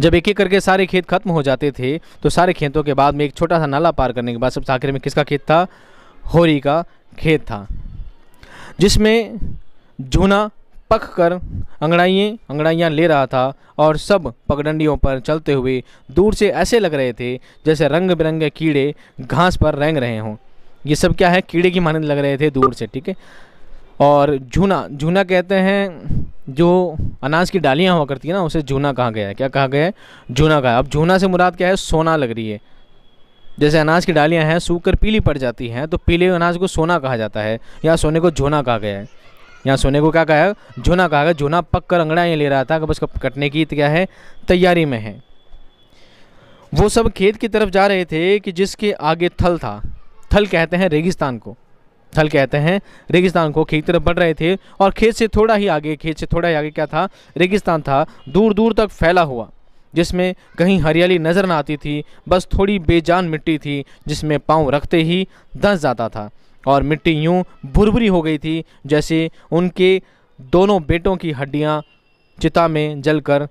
जब एक एक करके सारे खेत खत्म हो जाते थे तो सारे खेतों के बाद में एक छोटा सा नाला पार करने के बाद सबसे आखिर में किसका खेत था होरी का खेत था जिसमें झूना पक कर अंगड़ाइए अंगड़ाइयाँ ले रहा था और सब पगडंडियों पर चलते हुए दूर से ऐसे लग रहे थे जैसे रंग बिरंगे कीड़े घास पर रेंग रहे हों ये सब क्या है कीड़े की मानंद लग रहे थे दूर से ठीक है और झूना झूना कहते हैं जो अनाज की डालियाँ हुआ करती है ना उसे झूना कहा गया है क्या कहा गया है झूना कहा अब झूना से मुराद क्या है सोना लग रही है जैसे अनाज की डालियाँ हैं सूख कर पीली पड़ जाती हैं तो पीले अनाज को सोना कहा जाता है या सोने को झूना कहा गया है यहाँ सोने को क्या कहा झोना कहा गया झूना पक कर अंगड़ा ये ले रहा था कि बस कटने की क्या है तैयारी में है वो सब खेत की तरफ जा रहे थे कि जिसके आगे थल था थल कहते हैं रेगिस्तान को थल कहते हैं रेगिस्तान को खेत की तरफ बढ़ रहे थे और खेत से थोड़ा ही आगे खेत से थोड़ा ही आगे क्या था रेगिस्तान था दूर दूर तक फैला हुआ जिसमें कहीं हरियाली नज़र ना आती थी बस थोड़ी बेजान मिट्टी थी जिसमें पाँव रखते ही दस जाता था और मिट्टी यूं भुरभुरी हो गई थी जैसे उनके दोनों बेटों की हड्डियां चिता में जलकर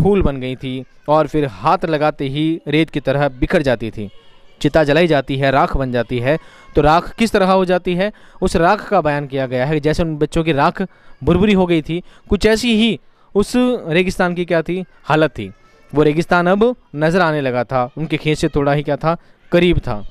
फूल बन गई थी और फिर हाथ लगाते ही रेत की तरह बिखर जाती थी चिता जलाई जाती है राख बन जाती है तो राख किस तरह हो जाती है उस राख का बयान किया गया है जैसे उन बच्चों की राख भुरभुरी हो गई थी कुछ ऐसी ही उस रेगिस्तान की क्या थी हालत थी वो रेगिस्तान अब नज़र आने लगा था उनके खेत से थोड़ा ही क्या था करीब था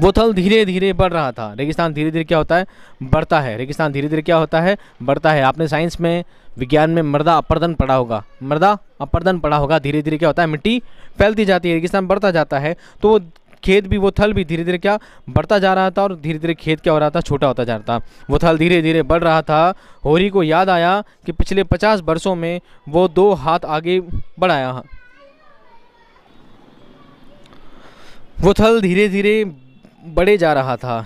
वो थल धीरे धीरे बढ़ रहा था रेगिस्तान धीरे धीरे क्या होता है बढ़ता है रेगिस्तान धीरे धीरे क्या होता है बढ़ता है आपने साइंस में विज्ञान में मृदा अपर्दन पड़ा होगा मृदा अपर्दन पड़ा होगा धीरे धीरे क्या होता है मिट्टी फैलती जाती है रेगिस्तान बढ़ता जाता है तो खेत भी वो थल भी धीरे धीरे क्या बढ़ता जा रहा था और धीरे धीरे खेत क्या हो रहा था छोटा होता जा रहा था वो थल धीरे धीरे बढ़ रहा था होरी को याद आया कि पिछले पचास वर्षों में वो दो हाथ आगे बढ़ाया वो थल धीरे धीरे बढ़े जा रहा था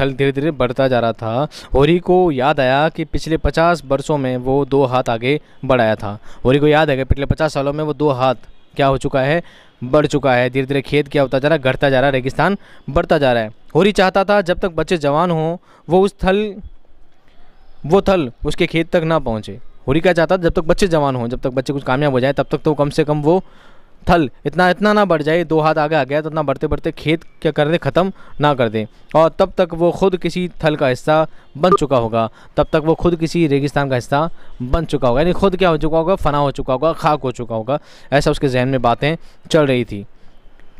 थल धीरे धीरे बढ़ता जा रहा था होरी को याद आया कि पिछले पचास वर्षों में वो दो हाथ आगे बढ़ाया था होरी को याद है कि पिछले पचास सालों में वो दो हाथ क्या हो चुका है बढ़ चुका है धीरे धीरे खेत क्या होता जा रहा है घटता जा रहा है रेगिस्तान बढ़ता जा रहा है होरी चाहता था जब तक बच्चे जवान हों वो उस थल वो थल उसके खेत तक ना पहुँचे होरी क्या चाहता जब तक बच्चे जवान हों जब तक बच्चे कुछ कामयाब हो जाए तब तक तो कम से कम वो थल इतना इतना ना बढ़ जाए दो हाथ आगे आ गया तो इतना बढ़ते बढ़ते खेत क्या कर दे ख़त्म ना कर दे और तब तक वो खुद किसी थल का हिस्सा बन चुका होगा तब तक वो खुद किसी रेगिस्तान का हिस्सा बन चुका होगा यानी खुद क्या हो चुका होगा फना हो चुका होगा खाक हो चुका होगा ऐसा उसके जहन में बातें चल रही थी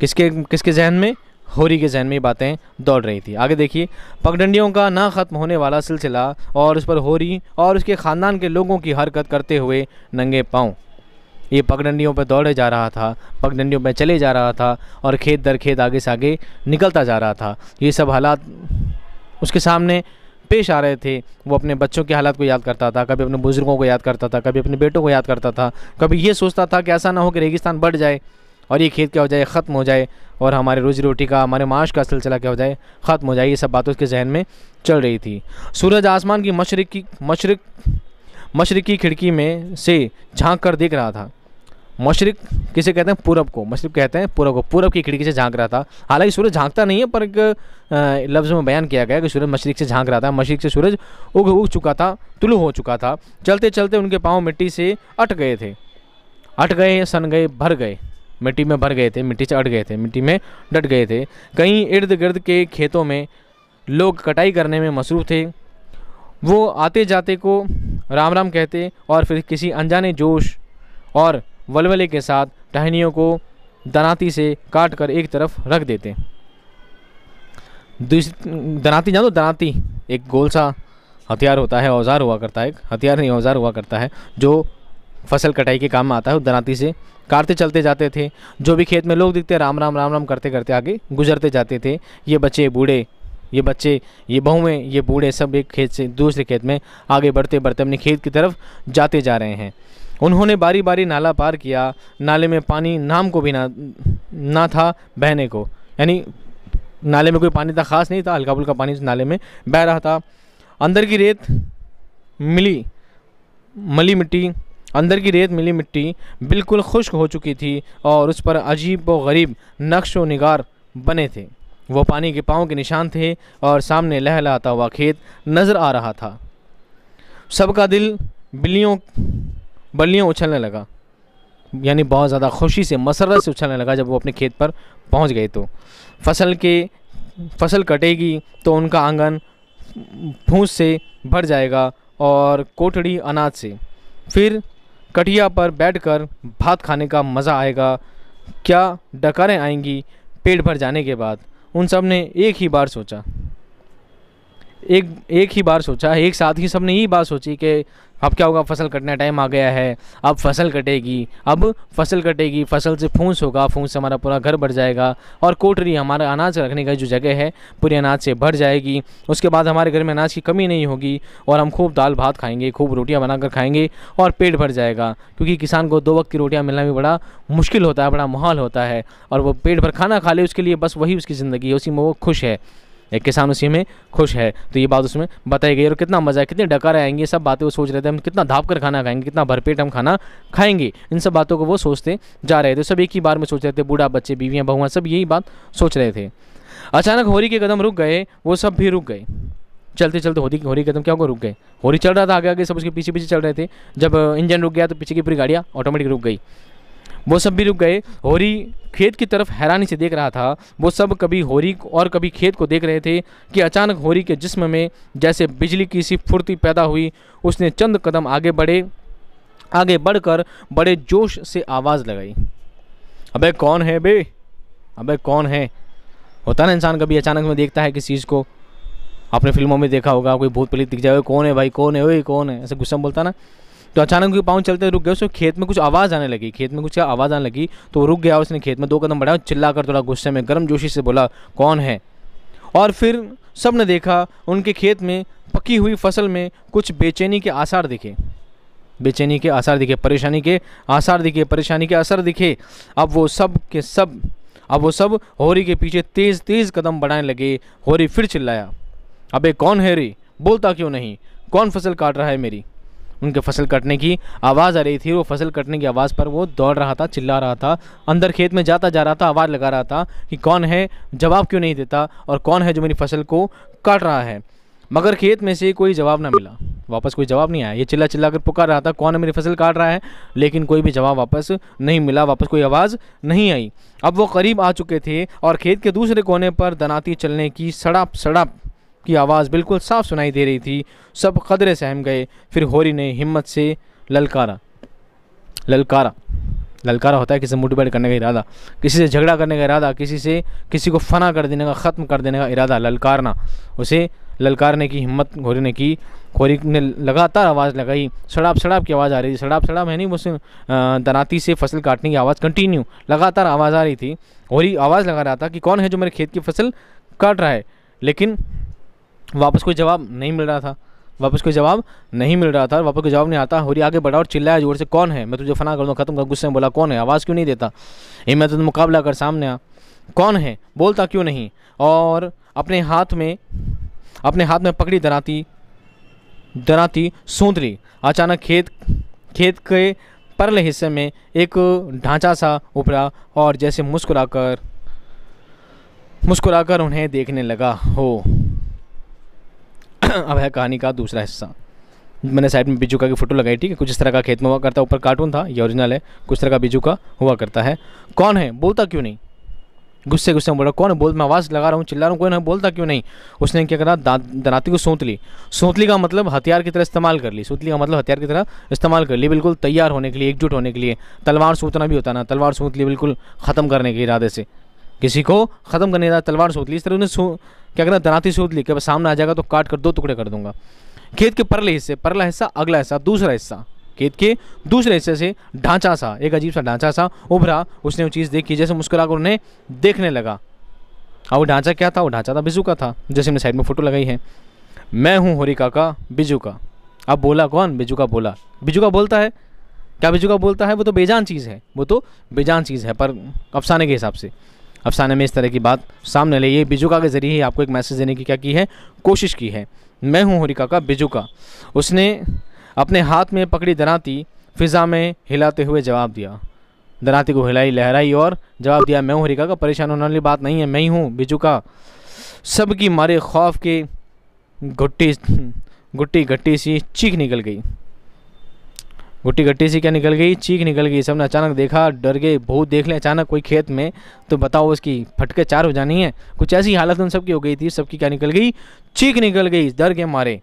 किसके किसके जहन में होरी के जहन में बातें दौड़ रही थी आगे देखिए पगडंडियों का ना ख़त्म होने वाला सिलसिला और उस पर होरी और उसके ख़ानदान के लोगों की हरकत करते हुए नंगे पाँव ये पगडंडियों पर दौड़े जा रहा था पगडंडियों पर चले जा रहा था और खेत दर खेत आगे से आगे निकलता जा रहा था ये सब हालात उसके सामने पेश आ रहे थे वो अपने बच्चों के हालात को याद करता था कभी अपने बुज़ुर्गों को याद करता था कभी अपने बेटों को याद करता था कभी ये सोचता था कि ऐसा ना हो कि रेगिस्तान बढ़ जाए और ये खेत क्या हो जाए ख़त्म हो जाए और हमारे रोजी रोटी का हमारे माश का सिलसिला क्या हो जाए ख़त्म हो जाए ये सब बात उसके जहन में चल रही थी सूरज आसमान की मशरक़ी मशरक़ मशरक़ी खिड़की में से झांक कर देख रहा था मशरक किसे कहते हैं पूरब को मशरक कहते हैं पूरब को पूरब की खिड़की से झांक रहा था हालांकि सूरज झांकता नहीं है पर एक लफ्ज़ में बयान किया गया कि सूरज मशरक से झांक रहा था मशरक से सूरज उग उग चुका था तुलु हो चुका था चलते चलते उनके पाँव मिट्टी से अट गए थे अट गए सन गए भर गए मिट्टी में भर गए थे मिट्टी से अट गए थे मिट्टी में डट गए थे कहीं इर्द गिर्द के खेतों में लोग कटाई करने में मसरूफ़ थे वो आते जाते को राम राम कहते और फिर किसी अनजाने जोश और वलवले के साथ टहनियों को दनाती से काट कर एक तरफ रख देते दनाती जानो दनाती एक गोल सा हथियार होता है औजार हुआ करता है हथियार नहीं औजार हुआ करता है जो फसल कटाई के काम में आता है दनाती से काटते चलते जाते थे जो भी खेत में लोग दिखते राम राम राम राम करते करते आगे गुजरते जाते थे ये बच्चे बूढ़े ये बच्चे ये बहुएँ ये बूढ़े सब एक खेत से दूसरे खेत में आगे बढ़ते बढ़ते अपने खेत की तरफ जाते जा रहे हैं उन्होंने बारी बारी नाला पार किया नाले में पानी नाम को भी ना ना था बहने को यानी नाले में कोई पानी था ख़ास नहीं था हल्का फुल्का पानी उस नाले में बह रहा था अंदर की रेत मिली मली मिट्टी अंदर की रेत मिली मिट्टी बिल्कुल खुश्क हो चुकी थी और उस पर अजीब व गरीब नक्श व निगार बने थे वो पानी के पाँव के निशान थे और सामने लहलाता हुआ खेत नज़र आ रहा था सबका दिल बिल्लियों बल्लियाँ उछलने लगा यानी बहुत ज़्यादा खुशी से मसरत से उछलने लगा जब वो अपने खेत पर पहुंच गए तो फसल के फसल कटेगी तो उनका आंगन फूस से भर जाएगा और कोठड़ी अनाज से फिर कटिया पर बैठकर भात खाने का मज़ा आएगा क्या डकारें आएंगी पेट भर जाने के बाद उन सब ने एक ही बार सोचा एक एक ही बार सोचा एक साथ ही सब ने यही बात सोची कि अब क्या होगा फसल कटने टाइम आ गया है अब फसल कटेगी अब फसल कटेगी फसल से फूस होगा फूस से हमारा पूरा घर भर जाएगा और कोटरी हमारा अनाज रखने का जो जगह है पूरे अनाज से भर जाएगी उसके बाद हमारे घर में अनाज की कमी नहीं होगी और हम खूब दाल भात खाएंगे खूब रोटियाँ बनाकर खाएंगे और पेट भर जाएगा क्योंकि किसान को दो वक्त की रोटियाँ मिलना भी बड़ा मुश्किल होता है बड़ा माहौल होता है और वो पेट भर खाना खा ले उसके लिए बस वही उसकी ज़िंदगी है उसी में वो खुश है या किसान उसी में खुश है तो ये बात उसमें बताई गई और कितना मज़ा है कितने डकार आएंगे सब बातें वो सोच रहे थे हम कितना धाप कर खाना खाएंगे कितना भरपेट हम खाना खाएंगे इन सब बातों को वो सोचते जा रहे थे सब एक ही बार में सोच रहे थे बूढ़ा बच्चे बीवियाँ बहुआ सब यही बात सोच रहे थे अचानक होरी के कदम रुक गए वो सब भी रुक गए चलते चलते होरी होरी कदम क्या होगा रुक गए होरी चल रहा था आगे आगे सब उसके पीछे पीछे चल रहे थे जब इंजन रुक गया तो पीछे की पूरी गाड़ियाँ ऑटोमेटिक रुक गई वो सब भी रुक गए होरी खेत की तरफ हैरानी से देख रहा था वो सब कभी होरी और कभी खेत को देख रहे थे कि अचानक होरी के जिस्म में जैसे बिजली की सी फुर्ती पैदा हुई उसने चंद कदम आगे बढ़े आगे बढ़कर बड़े जोश से आवाज़ लगाई अबे कौन है बे अबे कौन है होता ना इंसान कभी अचानक में देखता है किसी चीज़ को आपने फिल्मों में देखा होगा कोई भूत पलित दिख जाए कौन है भाई कौन है वही कौन है ऐसे गुस्सा बोलता ना तो अचानक उनके पाँव चलते रुक गए उसको खेत में कुछ आवाज़ आने लगी खेत में कुछ आवाज़ आने लगी तो रुक गया उसने खेत में दो कदम बढ़ाया चिल्ला कर थोड़ा गुस्से में गर्म जोशी से बोला कौन है और फिर सब ने देखा उनके खेत में पकी हुई फसल में कुछ बेचैनी के आसार दिखे बेचैनी के आसार दिखे परेशानी के आसार दिखे परेशानी के असर दिखे अब वो सब के सब अब वो सब होरी के पीछे तेज़ तेज़ कदम बढ़ाने लगे होरी फिर चिल्लाया अबे कौन है रे बोलता क्यों नहीं कौन फसल काट रहा है मेरी उनके फसल कटने की आवाज़ आ रही थी वो फसल कटने की आवाज़ पर वो दौड़ रहा था चिल्ला रहा था अंदर खेत में जाता जा रहा था आवाज़ लगा रहा था कि कौन है जवाब क्यों नहीं देता और कौन है जो मेरी फसल को काट रहा है मगर खेत में से कोई जवाब ना मिला वापस कोई जवाब नहीं आया ये चिल्ला चिल्ला कर पुकार रहा था कौन है मेरी फसल काट रहा है लेकिन कोई भी जवाब वापस नहीं मिला वापस कोई आवाज़ नहीं आई अब वो करीब आ चुके थे और खेत के दूसरे कोने पर दनाती चलने की सड़प सड़प की आवाज़ बिल्कुल साफ सुनाई दे रही थी सब कदरे सहम गए फिर होरी ने हिम्मत से ललकारा ललकारा ललकारा होता है किसी से मुठभेड़ करने का इरादा किसी से झगड़ा करने का इरादा किसी से किसी को फना कर देने का ख़त्म कर देने का इरादा ललकारना उसे ललकारने की हिम्मत घोरी ने की घोरी ने लगातार आवाज़ लगाई सड़ाप सड़ाप की आवाज़ आ रही थी सड़ाप सड़ाप है नहीं मुझसे दनाती से फसल काटने की आवाज़ कंटिन्यू लगातार आवाज़ आ रही थी घोरी आवाज़ लगा रहा था कि कौन है जो मेरे खेत की फसल काट रहा है लेकिन वापस कोई जवाब नहीं मिल रहा था वापस कोई जवाब नहीं मिल रहा था वापस कोई जवाब नहीं आता होरी आगे बढ़ा और चिल्लाया जोर से कौन है मैं तुझे फना कर दूँ खत्म कर गुस्से में बोला कौन है आवाज़ क्यों नहीं देता ये मैं तुझे मुकाबला कर सामने आ कौन है बोलता क्यों नहीं और अपने हाथ में अपने हाथ में पकड़ी दराती दराती सूंदरी अचानक खेत खेत के परले हिस्से में एक ढांचा सा उभरा और जैसे मुस्कुराकर मुस्कुराकर उन्हें देखने लगा हो अब है कहानी का दूसरा हिस्सा मैंने साइड में बिजू का की फ़ोटो लगाई ठीक है कुछ इस तरह का खेत में हुआ करता है ऊपर कार्टून था ये ओरिजिनल है कुछ तरह का बिजू का हुआ करता है कौन है बोलता क्यों नहीं गुस्से गुस्से में बोल रहा कौन है बोल मैं आवाज़ लगा रहा हूँ चिल्ला रहा हूँ कोई ना बोलता क्यों नहीं उसने क्या करा दनाती को सोत ली सोतली का मतलब हथियार की तरह इस्तेमाल कर ली सोतली का मतलब हथियार की तरह इस्तेमाल कर ली बिल्कुल तैयार होने के लिए एकजुट होने के लिए तलवार सोतना भी होता ना तलवार सोत ली बिल्कुल ख़त्म करने के इरादे से किसी को ख़त्म करने का तलवार सोत ली इस तरह उन्हें क्या करना धनाती सूद लेकर सामने आ जाएगा तो काट कर दो टुकड़े कर दूंगा खेत के परले हिस्से परला हिस्सा अगला हिस्सा दूसरा हिस्सा खेत के दूसरे हिस्से से ढांचा सा एक अजीब सा ढांचा सा उभरा उसने वो चीज़ देखी जैसे मुस्कुरा कर उन्हें देखने लगा और हाँ, वो ढांचा क्या था वो ढांचा था बिजू का था जैसे मैंने साइड में फ़ोटो लगाई है मैं हूँ होरी का बिजू का अब बोला कौन बिजू का बोला बिजू का बोलता है क्या बिजू का बोलता है वो तो बेजान चीज़ है वो तो बेजान चीज़ है पर अफसाने के हिसाब से अफसाने में इस तरह की बात सामने लाई है बिजुका के ज़रिए ही आपको एक मैसेज देने की क्या की है कोशिश की है मैं हूँ होरिका का बिजुका उसने अपने हाथ में पकड़ी दराती फिज़ा में हिलाते हुए जवाब दिया दराती को हिलाई लहराई और जवाब दिया मैं हूँ हरिका का परेशान होने वाली बात नहीं है मैं ही हूँ बिजू का सब की मारे खौफ के घुट्टी घुट्टी घट्टी सी चीख निकल गई गुट्टी गट्टी सी क्या निकल गई चीख निकल गई सबने अचानक देखा डर गए बहुत देख लें अचानक कोई खेत में तो बताओ उसकी फटके चार हो जानी है कुछ ऐसी हालत उन सबकी हो गई थी सबकी क्या निकल गई चीख निकल गई डर के मारे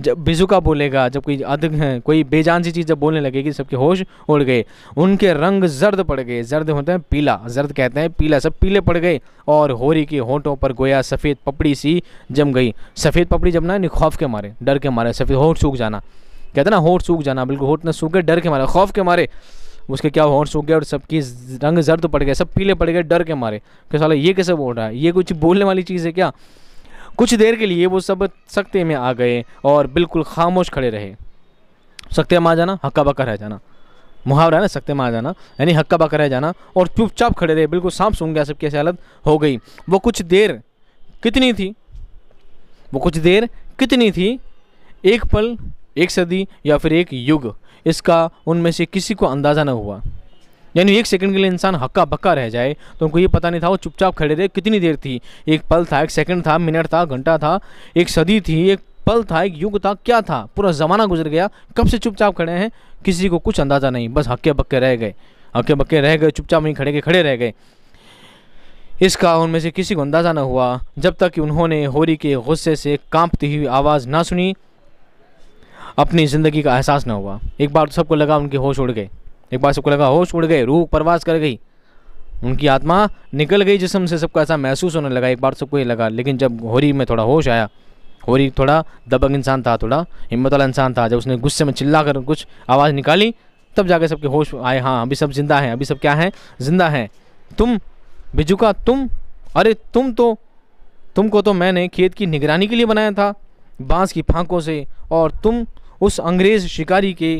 जब बिजुका बोलेगा जब कोई अध कोई बेजान सी चीज़ जब बोलने लगेगी सबके होश उड़ गए उनके रंग जर्द पड़ गए जर्द होते हैं पीला जर्द कहते हैं पीला सब पीले पड़ गए और होरी के होठों पर गोया सफ़ेद पपड़ी सी जम गई सफ़ेद पपड़ी जमना निखौफ के मारे डर के मारे सफ़ेद होठ सूख जाना कहते ना होठ सूख जाना बिल्कुल होठ ना सूख गए डर के मारे खौफ के मारे उसके क्या होठ सूख गया और सबकी रंग जर्द पड़ गया सब पीले पड़ गए डर के मारे कि साला ये कैसे बोल रहा है ये कुछ बोलने वाली चीज़ है क्या कुछ देर के लिए वो सब सख्ते में आ गए और बिल्कुल खामोश खड़े रहे सख्ते में आ जाना हक्का बक्का रह जाना मुहावरा है ना सकते में आ जाना यानी हक्का बक्का रह जाना और चुपचाप खड़े रहे बिल्कुल सांप सूंघ गया सबकी ऐसी हालत हो गई वो कुछ देर कितनी थी वो कुछ देर कितनी थी एक पल एक सदी या फिर एक युग इसका उनमें से किसी को अंदाज़ा न हुआ यानी एक सेकंड के लिए इंसान हक्का बक्का रह जाए तो उनको ये पता नहीं था वो चुपचाप खड़े थे कितनी देर थी एक पल था एक सेकंड था मिनट था घंटा था एक सदी थी एक पल था एक युग था क्या था पूरा ज़माना गुजर गया कब से चुपचाप खड़े हैं किसी को कुछ अंदाज़ा नहीं बस हक्के बक्के रह गए हक्के बक्के रह गए चुपचाप वहीं खड़े के खड़े रह गए इसका उनमें से किसी को अंदाज़ा न हुआ जब तक कि उन्होंने होरी के गुस्से से कांपती हुई आवाज़ ना सुनी अपनी ज़िंदगी का एहसास ना हुआ एक बार तो सबको लगा उनके होश उड़ गए एक बार सबको लगा होश उड़ गए रूह प्रवास कर गई उनकी आत्मा निकल गई जिसम से सबको ऐसा महसूस होने लगा एक बार सबको ये लगा लेकिन जब होरी में थोड़ा होश आया होरी थोड़ा दबंग इंसान था थोड़ा हिम्मत वाला इंसान था जब उसने गुस्से में चिल्ला कर कुछ आवाज़ निकाली तब जाकर सबके होश आए हाँ अभी सब जिंदा हैं अभी सब क्या हैं जिंदा हैं तुम बिजुका तुम अरे तुम तो तुमको तो मैंने खेत की निगरानी के लिए बनाया था बांस की फांकों से और तुम उस अंग्रेज़ शिकारी के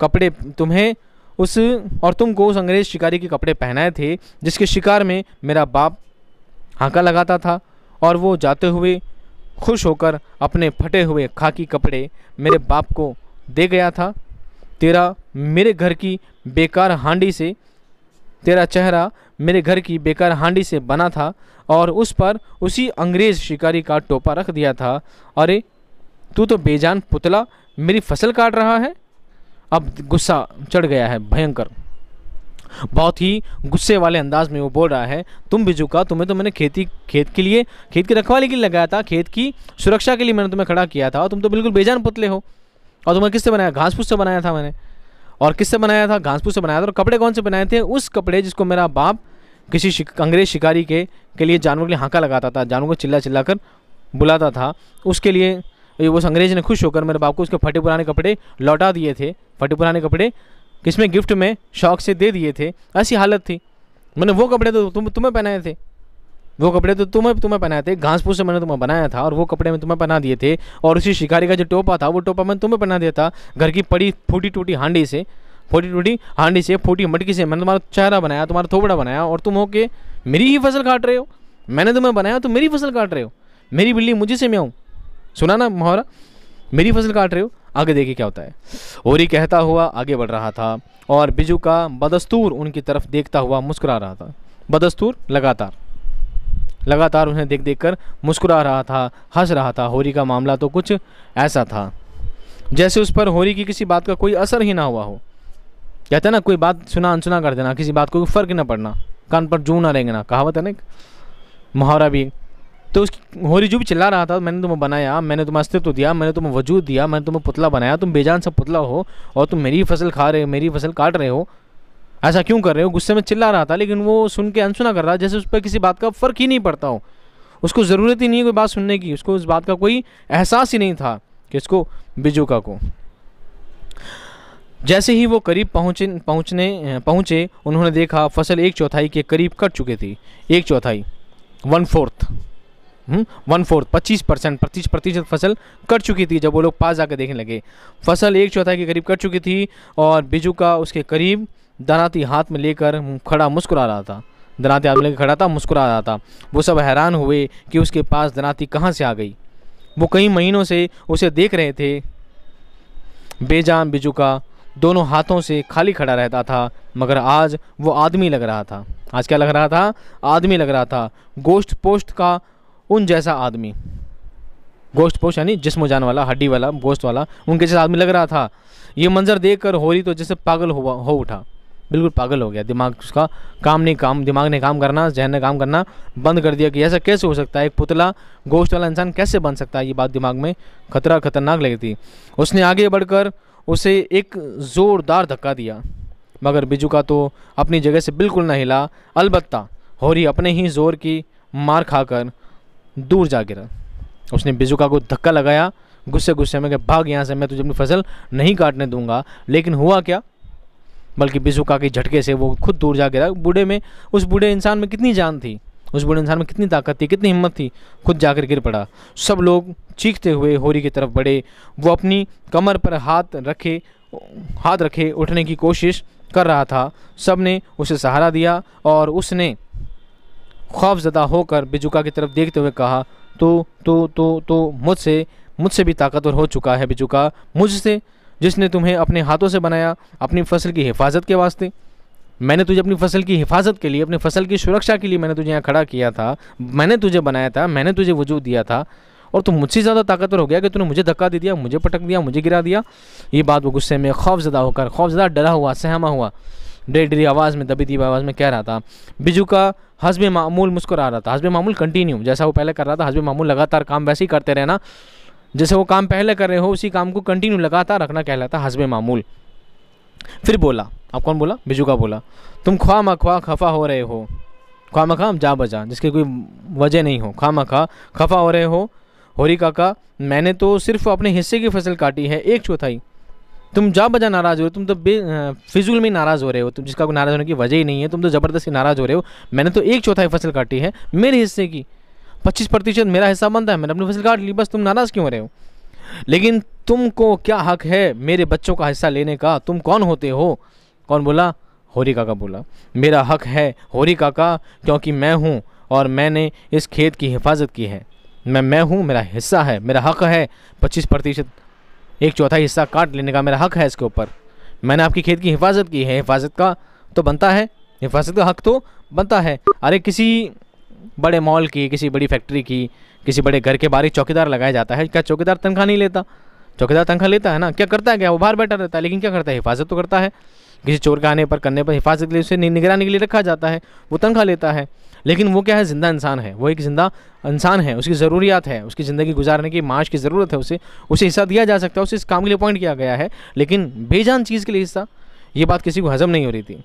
कपड़े तुम्हें उस और तुमको उस अंग्रेज़ शिकारी के कपड़े पहनाए थे जिसके शिकार में मेरा बाप हाँका लगाता था और वो जाते हुए खुश होकर अपने फटे हुए खाकी कपड़े मेरे बाप को दे गया था तेरा मेरे घर की बेकार हांडी से तेरा चेहरा मेरे घर की बेकार हांडी से बना था और उस पर उसी अंग्रेज़ शिकारी का टोपा रख दिया था अरे तू तो बेजान पुतला मेरी फसल काट रहा है अब गुस्सा चढ़ गया है भयंकर बहुत ही गुस्से वाले अंदाज में वो बोल रहा है तुम बिजुका तुम्हें तो मैंने खेती खेत के लिए खेत की रखवाली के लिए लगाया था खेत की सुरक्षा के लिए मैंने तुम्हें खड़ा किया था और तुम तो बिल्कुल बेजान पुतले हो और तुम्हें किससे बनाया घास फूस से बनाया था मैंने और किससे बनाया था घास फूस से बनाया था और कपड़े कौन से बनाए थे उस कपड़े जिसको मेरा बाप किसी अंग्रेज शिकारी के के लिए जानवर के लिए हाँका लगाता था जानवर को चिल्ला चिल्ला कर बुलाता था उसके लिए तो उस अंग्रेज ने खुश होकर मेरे बाप को उसके फटे पुराने कपड़े लौटा दिए थे फटे पुराने कपड़े किसमें गिफ्ट में शौक से दे दिए थे ऐसी हालत थी मैंने वो कपड़े तो तुम तुम्हें पहनाए थे वो कपड़े तो तुम्हें तुम्हें पहनाए थे घास फूस से मैंने तुम्हें बनाया था और वो कपड़े मैं तुम्हें पहना दिए थे और उसी शिकारी का जो टोपा था वो टोपा मैंने तुम्हें पहना दिया था घर की पड़ी फूटी टूटी हांडी से फूटी टूटी हांडी से फूटी मटकी से मैंने तुम्हारा चेहरा बनाया तुम्हारा थोबड़ा बनाया और तुम हो के मेरी ही फसल काट रहे हो मैंने तुम्हें बनाया तो मेरी फसल काट रहे हो मेरी बिल्ली मुझे से मैं हूँ सुना ना मुहावरा मेरी फसल काट रहे हो आगे देखिए क्या होता है होरी कहता हुआ आगे बढ़ रहा था और बिजू का बदस्तूर उनकी तरफ देखता हुआ मुस्कुरा रहा था बदस्तूर लगातार लगातार उन्हें देख देख कर मुस्कुरा रहा था हंस रहा था होरी का मामला तो कुछ ऐसा था जैसे उस पर होरी की किसी बात का कोई असर ही ना हुआ हो कहते हैं ना कोई बात सुना अनसुना कर देना किसी बात को फ़र्क ना पड़ना कान पर जू ना रेंगना कहावत है ना मुहावरा भी तो उस जो भी चिल्ला रहा था मैंने तुम्हें बनाया मैंने तुम्हें अस्तित्व दिया मैंने तुम्हें वजूद दिया मैंने तुम्हें पुतला बनाया तुम बेजान सा पुतला हो और तुम मेरी फसल खा रहे हो मेरी फसल काट रहे हो ऐसा क्यों कर रहे हो गुस्से में चिल्ला रहा था लेकिन वो सुन के अनसुना कर रहा जैसे उस पर किसी बात का फ़र्क ही नहीं पड़ता हो उसको ज़रूरत ही नहीं है कोई बात सुनने की उसको उस बात का कोई एहसास ही नहीं था कि इसको बिजुका को जैसे ही वो करीब पहुँचे पहुँचने पहुँचे उन्होंने देखा फसल एक चौथाई के करीब कट चुके थी एक चौथाई one fourth one hmm, fourth पच्चीस परसेंट पच्चीस प्रतिशत फसल कट चुकी थी जब वो लोग पास जाकर देखने लगे फसल एक चौथाई के करीब कट चुकी थी और बिजू का उसके करीब दनाती हाथ में लेकर खड़ा मुस्कुरा रहा था दनाती हाथ में लेकर खड़ा था मुस्कुरा रहा था वो सब हैरान हुए कि उसके पास दनाती कहाँ से आ गई वो कई महीनों से उसे देख रहे थे बेजान बिजू का दोनों हाथों से खाली खड़ा रहता था मगर आज वो आदमी लग रहा था आज क्या लग रहा था आदमी लग रहा था गोश्त पोस्ट का उन जैसा आदमी गोश्त पोश यानी जिसम जान वाला हड्डी वाला गोश्त वाला उनके जैसा आदमी लग रहा था ये मंजर देख कर होली तो जैसे पागल हुआ हो उठा बिल्कुल पागल हो गया दिमाग उसका काम नहीं काम दिमाग ने काम करना जहन ने काम करना बंद कर दिया कि ऐसा कैसे हो सकता है एक पुतला गोश्त वाला इंसान कैसे बन सकता है ये बात दिमाग में खतरा खतरनाक लगी थी उसने आगे बढ़कर उसे एक ज़ोरदार धक्का दिया मगर बिजू का तो अपनी जगह से बिल्कुल ना हिला अलबत्ता होरी अपने ही ज़ोर की मार खाकर दूर जा गिरा उसने बिजुका को धक्का लगाया गुस्से गुस्से में कि भाग यहाँ से मैं तुझे अपनी फसल नहीं काटने दूंगा लेकिन हुआ क्या बल्कि बिजुका के झटके से वो खुद दूर जा गिरा बूढ़े में उस बूढ़े इंसान में कितनी जान थी उस बूढ़े इंसान में कितनी ताकत थी कितनी हिम्मत थी खुद जाकर गिर पड़ा सब लोग चीखते हुए होरी की तरफ बढ़े वो अपनी कमर पर हाथ रखे हाथ रखे उठने की कोशिश कर रहा था सब ने उसे सहारा दिया और उसने खौफजदा होकर बिजुका की तरफ देखते हुए कहा तो तो तो तो मुझसे मुझसे भी ताकतवर हो चुका है बिजुका मुझसे जिसने तुम्हें अपने हाथों से बनाया अपनी फसल की हिफाजत के वास्ते मैंने तुझे अपनी फसल की हिफाजत के लिए अपनी फसल की सुरक्षा के लिए मैंने तुझे यहाँ खड़ा किया था मैंने तुझे बनाया था मैंने तुझे वजूद दिया था और तुम मुझसे ज़्यादा ताकतवर हो गया कि तूने मुझे धक्का दे दिया मुझे पटक दिया मुझे गिरा दिया ये बात वो गुस्से में खौफजदा होकर खौफजदा डरा हुआ सहमा हुआ डरी डरी आवाज़ में दबी दबी आवाज़ में कह रहा था बिजू का हसब मामूल मुस्कुरा रहा था हजब मामूल कंटिन्यू जैसा वो पहले कर रहा था हजब मामूल लगातार काम वैसे ही करते रहना जैसे वो काम पहले कर रहे हो उसी काम को कंटिन्यू लगातार रखना कहलाता हजब मामूल फिर बोला आप कौन बोला बिजू का बोला तुम ख्वा मखवा खफा हो रहे हो ख्वा मखा हम जा बजा जिसकी कोई वजह नहीं हो ख्वा मखा खफा हो रहे हो होरी काका मैंने तो सिर्फ अपने हिस्से की फसल काटी है एक चौथाई तुम जा बजा नाराज़ हो तुम तो बे फिजूल में नाराज़ हो रहे हो तुम जिसका कोई नाराज़ होने की वजह ही नहीं है तुम तो ज़बरदस्ती नाराज़ हो रहे हो मैंने तो एक चौथाई फसल काटी है मेरे हिस्से की पच्चीस प्रतिशत मेरा हिस्सा बनता है मैंने अपनी फसल काट ली बस तुम नाराज़ क्यों हो रहे हो लेकिन तुमको क्या हक है मेरे बच्चों का हिस्सा लेने का तुम कौन होते हो कौन बोला होरी काका बोला मेरा हक है होरी काका क्योंकि मैं हूँ और मैंने इस खेत की हिफाजत की है मैं मैं हूँ मेरा हिस्सा है मेरा हक है पच्चीस प्रतिशत एक चौथाई हिस्सा काट लेने का मेरा हक है इसके ऊपर मैंने आपकी खेत की हिफाजत की है हिफाजत का तो बनता है हिफाजत का हक तो बनता है अरे किसी बड़े मॉल की किसी बड़ी फैक्ट्री की किसी बड़े घर के बाहर ही चौकीदार लगाया जाता है क्या चौकीदार तनख्वाह नहीं लेता चौकीदार तनख्वाह लेता है ना क्या करता है क्या वो बाहर बैठा रहता है लेकिन क्या करता है हिफाजत तो करता है किसी चोर के आने पर करने पर हिफाजत के लिए उसे निगरानी के लिए रखा जाता है वो तनख्वाह लेता है लेकिन वो क्या है ज़िंदा इंसान है वो एक ज़िंदा इंसान है उसकी ज़रूरियात है उसकी ज़िंदगी गुजारने की माश की ज़रूरत है उसे उसे हिस्सा दिया जा सकता है उसे इस काम के लिए अपॉइंट किया गया है लेकिन बेजान चीज़ के लिए हिस्सा ये बात किसी को हजम नहीं हो रही थी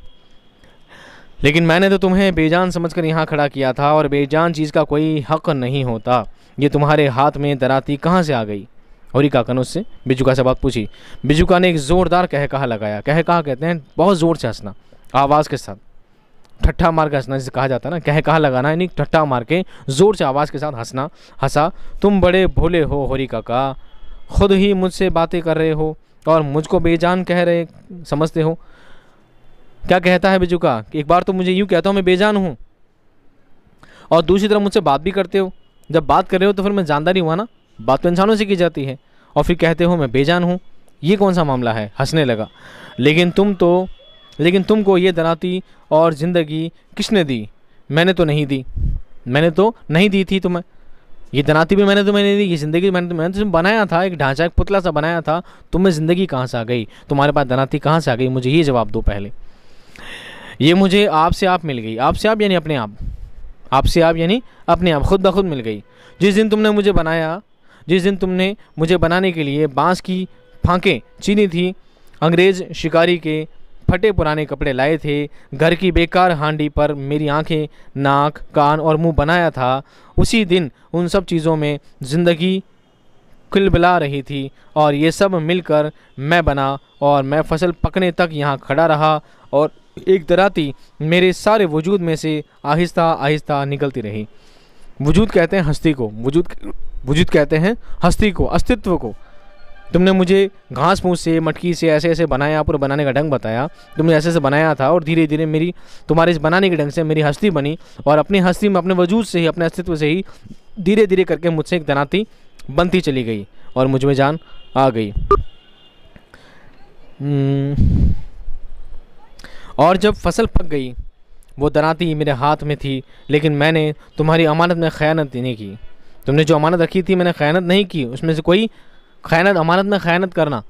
लेकिन मैंने तो तुम्हें बेजान समझकर यहाँ खड़ा किया था और बेजान चीज़ का कोई हक नहीं होता ये तुम्हारे हाथ में दराती कहाँ से आ गई होरिका ने उससे बिजुका से बात पूछी बिजुका ने एक ज़ोरदार कह कहा लगाया कह कहा कहते हैं बहुत ज़ोर से हंसना आवाज़ के साथ ठट्ठा मार के हंसना जिसे कहा जाता है ना कह कहा लगाना यानी ठट्ठा मार के ज़ोर से आवाज़ के साथ हंसना हंसा तुम बड़े भोले हो होरी काका खुद ही मुझसे बातें कर रहे हो और मुझको बेजान कह रहे समझते हो क्या कहता है बिजुका एक बार तो मुझे यूँ कहता हूँ मैं बेजान हूँ और दूसरी तरफ मुझसे बात भी करते हो जब बात कर रहे हो तो फिर मैं ही हुआ ना बात तो इंसानों से की जाती है और फिर कहते हो मैं बेजान हूँ ये कौन सा मामला है हंसने लगा लेकिन तुम तो लेकिन तुमको ये दराती और ज़िंदगी किसने दी मैंने तो नहीं दी मैंने तो नहीं दी थी तुम्हें ये दनाती भी मैंने तुम्हें नहीं दी ये ज़िंदगी मैंने मैंने तुम्हें बनाया था एक ढांचा एक पुतला सा बनाया था तुम्हें ज़िंदगी कहाँ से आ गई तुम्हारे पास दनाती कहाँ से आ गई मुझे ये जवाब दो पहले ये मुझे आपसे आप मिल गई आपसे आप यानी अपने आप आपसे आप यानी अपने आप खुद ब खुद मिल गई जिस दिन तुमने मुझे बनाया जिस दिन तुमने मुझे बनाने के लिए बांस की फांकें चीनी थी अंग्रेज शिकारी के फटे पुराने कपड़े लाए थे घर की बेकार हांडी पर मेरी आंखें नाक कान और मुंह बनाया था उसी दिन उन सब चीज़ों में ज़िंदगी खिलबिला रही थी और ये सब मिलकर मैं बना और मैं फसल पकने तक यहाँ खड़ा रहा और एक दराती मेरे सारे वजूद में से आहिस्ता आहिस्ता निकलती रही वजूद कहते हैं हस्ती को वजूद भुजित कहते हैं हस्ती को अस्तित्व को तुमने मुझे घास फूस से मटकी से ऐसे ऐसे बनाया पूरा बनाने का ढंग बताया तुमने ऐसे ऐसे बनाया था और धीरे धीरे मेरी तुम्हारे इस बनाने के ढंग से मेरी हस्ती बनी और अपनी हस्ती में अपने वजूद से ही अपने अस्तित्व से ही धीरे धीरे करके मुझसे एक तनाती बनती चली गई और मुझ में जान आ गई हम्म। और जब फसल पक गई वो दनाती मेरे हाथ में थी लेकिन मैंने तुम्हारी अमानत में खयानत नहीं की तुमने जो अमानत रखी थी मैंने खयानत नहीं की उसमें से कोई खयानत अमानत में खयानत करना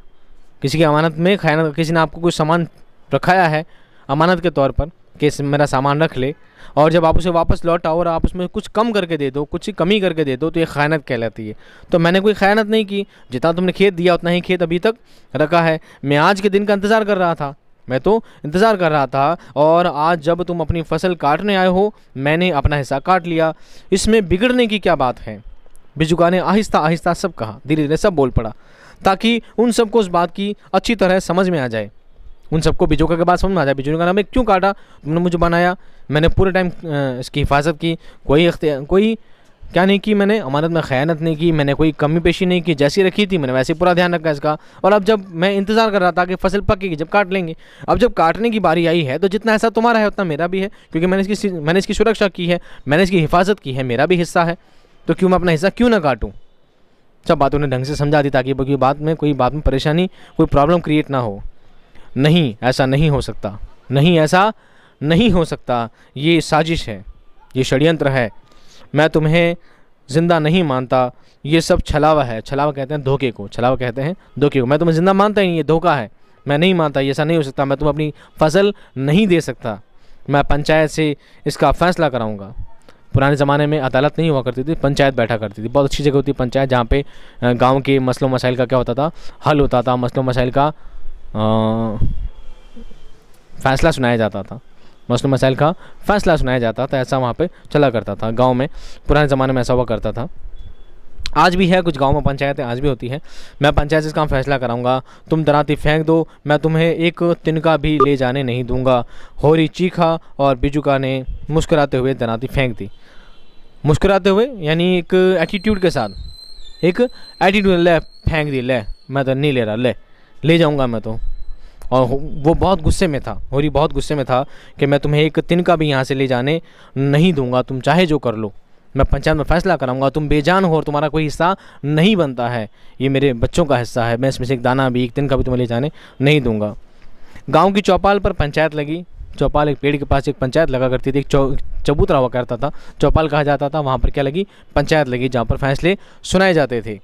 किसी की अमानत में खयानत किसी ने आपको कुछ सामान रखाया है अमानत के तौर पर कि मेरा सामान रख ले और जब आप उसे वापस लौट आओ और आप उसमें कुछ कम करके दे दो कुछ कमी करके दे दो तो ये खयानत कहलाती है तो मैंने कोई खयानत नहीं की जितना तुमने खेत दिया उतना ही खेत अभी तक रखा है मैं आज के दिन का इंतज़ार कर रहा था मैं तो इंतज़ार कर रहा था और आज जब तुम अपनी फसल काटने आए हो मैंने अपना हिस्सा काट लिया इसमें बिगड़ने की क्या बात है बिजुका ने आहिस्ता आहिस्ता सब कहा धीरे धीरे सब बोल पड़ा ताकि उन सबको उस बात की अच्छी तरह समझ में आ जाए उन सबको बिजुका के बाद समझ में आ जाए बिजोका ने हमें क्यों काटा तुमने मुझे बनाया मैंने पूरे टाइम इसकी हिफाजत की कोई कोई क्या नहीं की मैंने अमानत में खयानत नहीं की मैंने कोई कमी पेशी नहीं की जैसी रखी थी मैंने वैसे पूरा ध्यान रखा इसका और अब जब मैं इंतज़ार कर रहा था कि फसल पकेगी जब काट लेंगे अब जब काटने की बारी आई है तो जितना ऐसा तुम्हारा है उतना मेरा भी है क्योंकि मैंने इसकी मैंने इसकी सुरक्षा की है मैंने इसकी हिफाजत की है मेरा भी हिस्सा है तो क्यों मैं अपना हिस्सा क्यों ना काटूँ सब बातों ने ढंग से समझा दी ताकि कोई बात में कोई बात में परेशानी कोई प्रॉब्लम क्रिएट ना हो नहीं ऐसा नहीं हो सकता नहीं ऐसा नहीं हो सकता ये साजिश है ये षडयंत्र है मैं तुम्हें ज़िंदा नहीं मानता ये सब छलावा है छलावा कहते हैं धोखे को छलावा कहते हैं धोखे को मैं तुम्हें ज़िंदा मानता ही नहीं ये धोखा है मैं नहीं मानता ऐसा नहीं हो सकता मैं तुम्हें अपनी फसल नहीं दे सकता मैं पंचायत से इसका फैसला कराऊंगा पुराने ज़माने में अदालत नहीं हुआ करती थी पंचायत बैठा करती थी बहुत अच्छी जगह होती पंचायत जहाँ पर गाँव के मसलों मसाइल का क्या होता था हल होता था मसलों मसाइल का फैसला सुनाया जाता था मसलो मसाइल का फैसला सुनाया जाता था ऐसा वहाँ पर चला करता था गाँव में पुराने ज़माने में ऐसा हुआ करता था आज भी है कुछ गाँव में पंचायतें आज भी होती हैं मैं पंचायत से इसका फैसला कराऊंगा तुम दराती फेंक दो मैं तुम्हें एक तिनका भी ले जाने नहीं दूंगा होरी चीखा और बिजुका ने मुस्कुराते हुए दराती फेंक दी मुस्कुराते हुए यानी एक एटीट्यूड के साथ एक एटीट्यूड ले फेंक दी ले मैं तो नहीं ले रहा ले ले जाऊँगा मैं तो और वो बहुत गुस्से में था होरी बहुत गुस्से में था कि मैं तुम्हें एक तिनका भी यहाँ से ले जाने नहीं दूंगा तुम चाहे जो कर लो मैं पंचायत में फैसला कराऊंगा तुम बेजान हो और तुम्हारा कोई हिस्सा नहीं बनता है ये मेरे बच्चों का हिस्सा है मैं इसमें से एक दाना भी एक दिन का भी तुम्हें ले जाने नहीं दूंगा गांव की चौपाल पर पंचायत लगी चौपाल एक पेड़ के पास एक पंचायत लगा करती थी एक चबूतरा हुआ करता था चौपाल कहा जाता था वहाँ पर क्या लगी पंचायत लगी जहाँ पर फैसले सुनाए जाते थे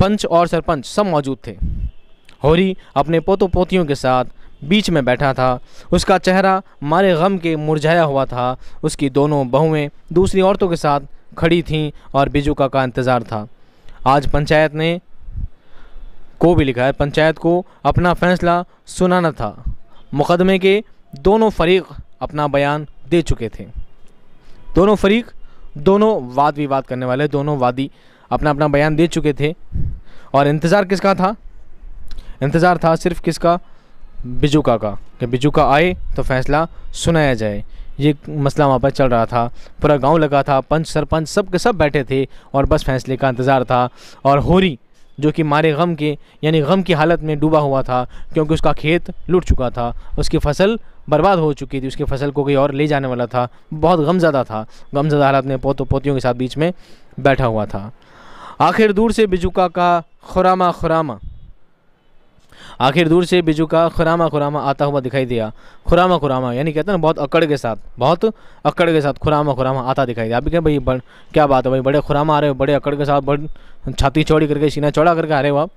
पंच और सरपंच सब मौजूद थे होरी अपने पोतों पोतियों के साथ बीच में बैठा था उसका चेहरा मारे गम के मुरझाया हुआ था उसकी दोनों बहुएं दूसरी औरतों के साथ खड़ी थीं और बिजू का का इंतज़ार था आज पंचायत ने को भी लिखा है पंचायत को अपना फैसला सुनाना था मुकदमे के दोनों फरीक अपना बयान दे चुके थे दोनों फरीक दोनों वाद विवाद करने वाले दोनों वादी अपना अपना बयान दे चुके थे और इंतज़ार किसका था इंतज़ार था सिर्फ किसका बिजुका का कि बिजुका आए तो फैसला सुनाया जाए ये मसला वहाँ पर चल रहा था पूरा गांव लगा था पंच सरपंच सब के सब बैठे थे और बस फैसले का इंतज़ार था और होरी जो कि मारे गम के यानी गम की हालत में डूबा हुआ था क्योंकि उसका खेत लुट चुका था उसकी फसल बर्बाद हो चुकी थी उसकी फसल को कोई और ले जाने वाला था बहुत गमज़दा था गमज़दा हालत में पोतों पोतियों के साथ बीच में बैठा हुआ था आखिर दूर से बिजुका का खुरामा खुरामा आखिर दूर से बिजू का खुरामा खुरामा आता हुआ दिखाई दिया खुरामा खुरामा यानी कहते हैं ना बहुत अकड़ के साथ बहुत अकड़ के साथ खुरामा खुरामा आता दिखाई दिया आप भी क्या भाई क्या बात है भाई बड़े खुरामा आ रहे हो बड़े अकड़ के साथ बड़े छाती चौड़ी करके सीना चौड़ा करके आ रहे हो आप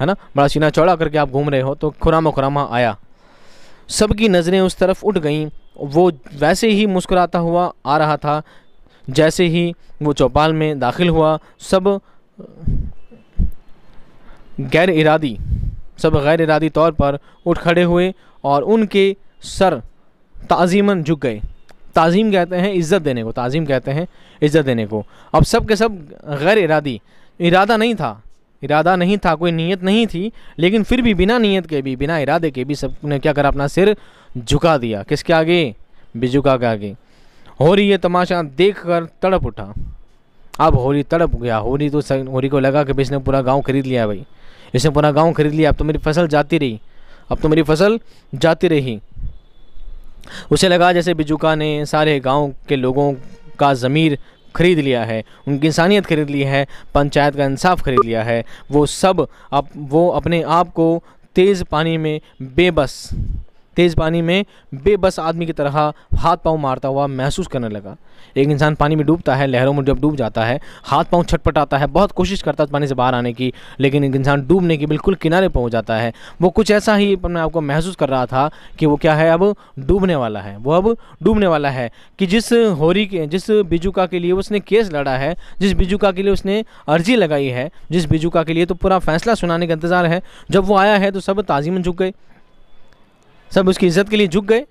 है ना बड़ा सीना चौड़ा करके आप घूम रहे हो तो खुरामा खुरामा आया सबकी नज़रें उस तरफ उठ गईं वो वैसे ही मुस्कुराता हुआ आ रहा था जैसे ही वो चौपाल में दाखिल हुआ सब गैर इरादी सब गैर इरादी तौर पर उठ खड़े हुए और उनके सर ताज़ीमन झुक गए ताज़ीम कहते हैं इज़्ज़त देने को ताज़ीम कहते हैं इज़्ज़त देने को अब सब के सब गैर इरादी इरादा नहीं था इरादा नहीं था कोई नीयत नहीं थी लेकिन फिर भी बिना नीयत के भी बिना इरादे के भी सब ने क्या करा अपना सिर झुका दिया किसके आगे बिजुका के आगे होली ये तमाशा देख कर तड़प उठा अब होली तड़प गया होली तो होली को लगा कि इसने पूरा गांव खरीद लिया भाई जिसने पूरा गांव खरीद लिया अब तो मेरी फसल जाती रही अब तो मेरी फसल जाती रही उसे लगा जैसे बिजुका ने सारे गांव के लोगों का ज़मीर खरीद लिया है उनकी इंसानियत खरीद ली है पंचायत का इंसाफ खरीद लिया है वो सब अब अप, वो अपने आप को तेज़ पानी में बेबस तेज़ पानी में बेबस आदमी की तरह हाथ पांव मारता हुआ महसूस करने लगा एक इंसान पानी में डूबता है लहरों में जब डूब जाता है हाथ पांव आता है बहुत कोशिश करता है पानी से बाहर आने की लेकिन एक इंसान डूबने के बिल्कुल किनारे पहुंच जाता है वो कुछ ऐसा ही अपने आपको महसूस कर रहा था कि वो क्या है अब डूबने वाला है वो अब डूबने वाला है कि जिस होरी के जिस बिजुका के लिए उसने केस लड़ा है जिस बिजुका के लिए उसने अर्जी लगाई है जिस बिजुका के लिए तो पूरा फैसला सुनाने का इंतज़ार है जब वो आया है तो सब ताजीमन झुक गए सब उसकी इज्जत के लिए झुक गए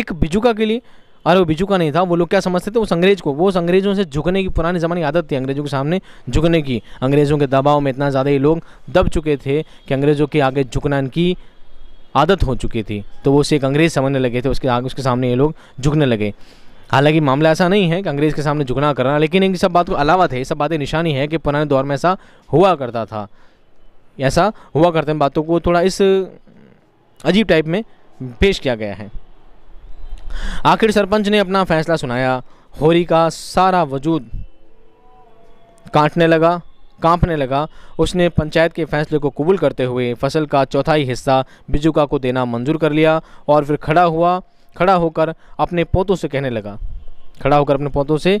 एक बिजुका के लिए अरे वो बिजुका नहीं था वो लोग क्या समझते थे उस अंग्रेज को वो उस अंग्रेजों से झुकने की पुराने ज़माने की आदत थी अंग्रेजों के सामने झुकने की अंग्रेज़ों के दबाव में इतना ज़्यादा ये लोग दब चुके थे कि अंग्रेज़ों के आगे झुकना इनकी आदत हो चुकी थी तो वो उसे एक अंग्रेज़ समझने लगे थे उसके आगे उसके सामने ये लोग झुकने लगे हालांकि मामला ऐसा नहीं है कि अंग्रेज़ के सामने झुकना करना लेकिन इन सब बात को अलावा थे ये सब बातें निशानी है कि पुराने दौर में ऐसा हुआ करता था ऐसा हुआ करते हैं बातों को थोड़ा इस अजीब टाइप में पेश किया गया है आखिर सरपंच ने अपना फैसला सुनाया होरी का सारा वजूद काटने लगा कांपने लगा उसने पंचायत के फैसले को कबूल करते हुए फसल का चौथाई हिस्सा बिजुका को देना मंजूर कर लिया और फिर खड़ा हुआ खड़ा होकर अपने पोतों से कहने लगा खड़ा होकर अपने पोतों से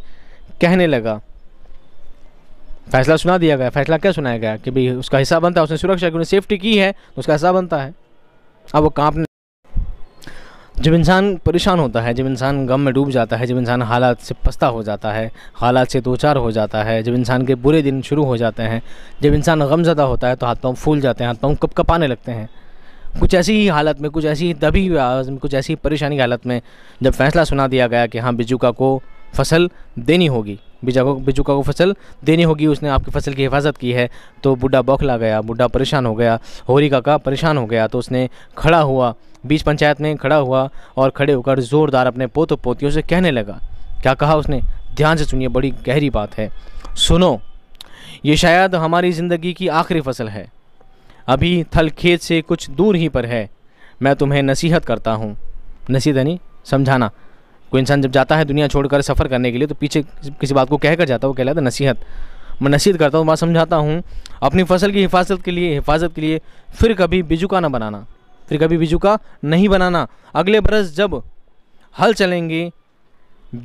कहने लगा फैसला सुना दिया गया फैसला क्या सुनाया गया कि भाई उसका हिस्सा बनता है उसने सुरक्षा की उन्हें सेफ्टी की है तो उसका हिस्सा बनता है अब वो कांपने जब इंसान परेशान होता है जब इंसान गम में डूब जाता है जब इंसान हालात से पस्ता हो जाता है हालात से दो चार हो जाता है जब इंसान के बुरे दिन शुरू हो जाते हैं जब इंसान गमज़दा होता है तो हाथ पाँव फूल जाते हैं हाथ पाँव कप कपाने लगते हैं कुछ ऐसी ही हालत में कुछ ऐसी दबी हुई आवाज़ में कुछ ऐसी परेशानी की हालत में जब फैसला सुना दिया गया कि हाँ बिजू का को फसल देनी होगी बीजा को बिजुका को फसल देनी होगी उसने आपकी फसल की हिफाजत की है तो बूढ़ा बौखला गया बूढ़ा परेशान हो गया होरी काका परेशान हो गया तो उसने खड़ा हुआ बीच पंचायत में खड़ा हुआ और खड़े होकर ज़ोरदार अपने पोतों पोतियों से कहने लगा क्या कहा उसने ध्यान से सुनिए बड़ी गहरी बात है सुनो ये शायद हमारी ज़िंदगी की आखिरी फसल है अभी थल खेत से कुछ दूर ही पर है मैं तुम्हें नसीहत करता हूँ नसीहत यानी समझाना कोई इंसान जब जाता है दुनिया छोड़कर सफ़र करने के लिए तो पीछे किसी बात को कह कर जाता है वो कहलाता है नसीहत मैं नसीहत करता हूँ बात समझाता हूँ अपनी फसल की हिफाजत के लिए हिफाजत के लिए फिर कभी बिजुका ना बनाना फिर कभी बिजुका नहीं बनाना अगले बरस जब हल चलेंगे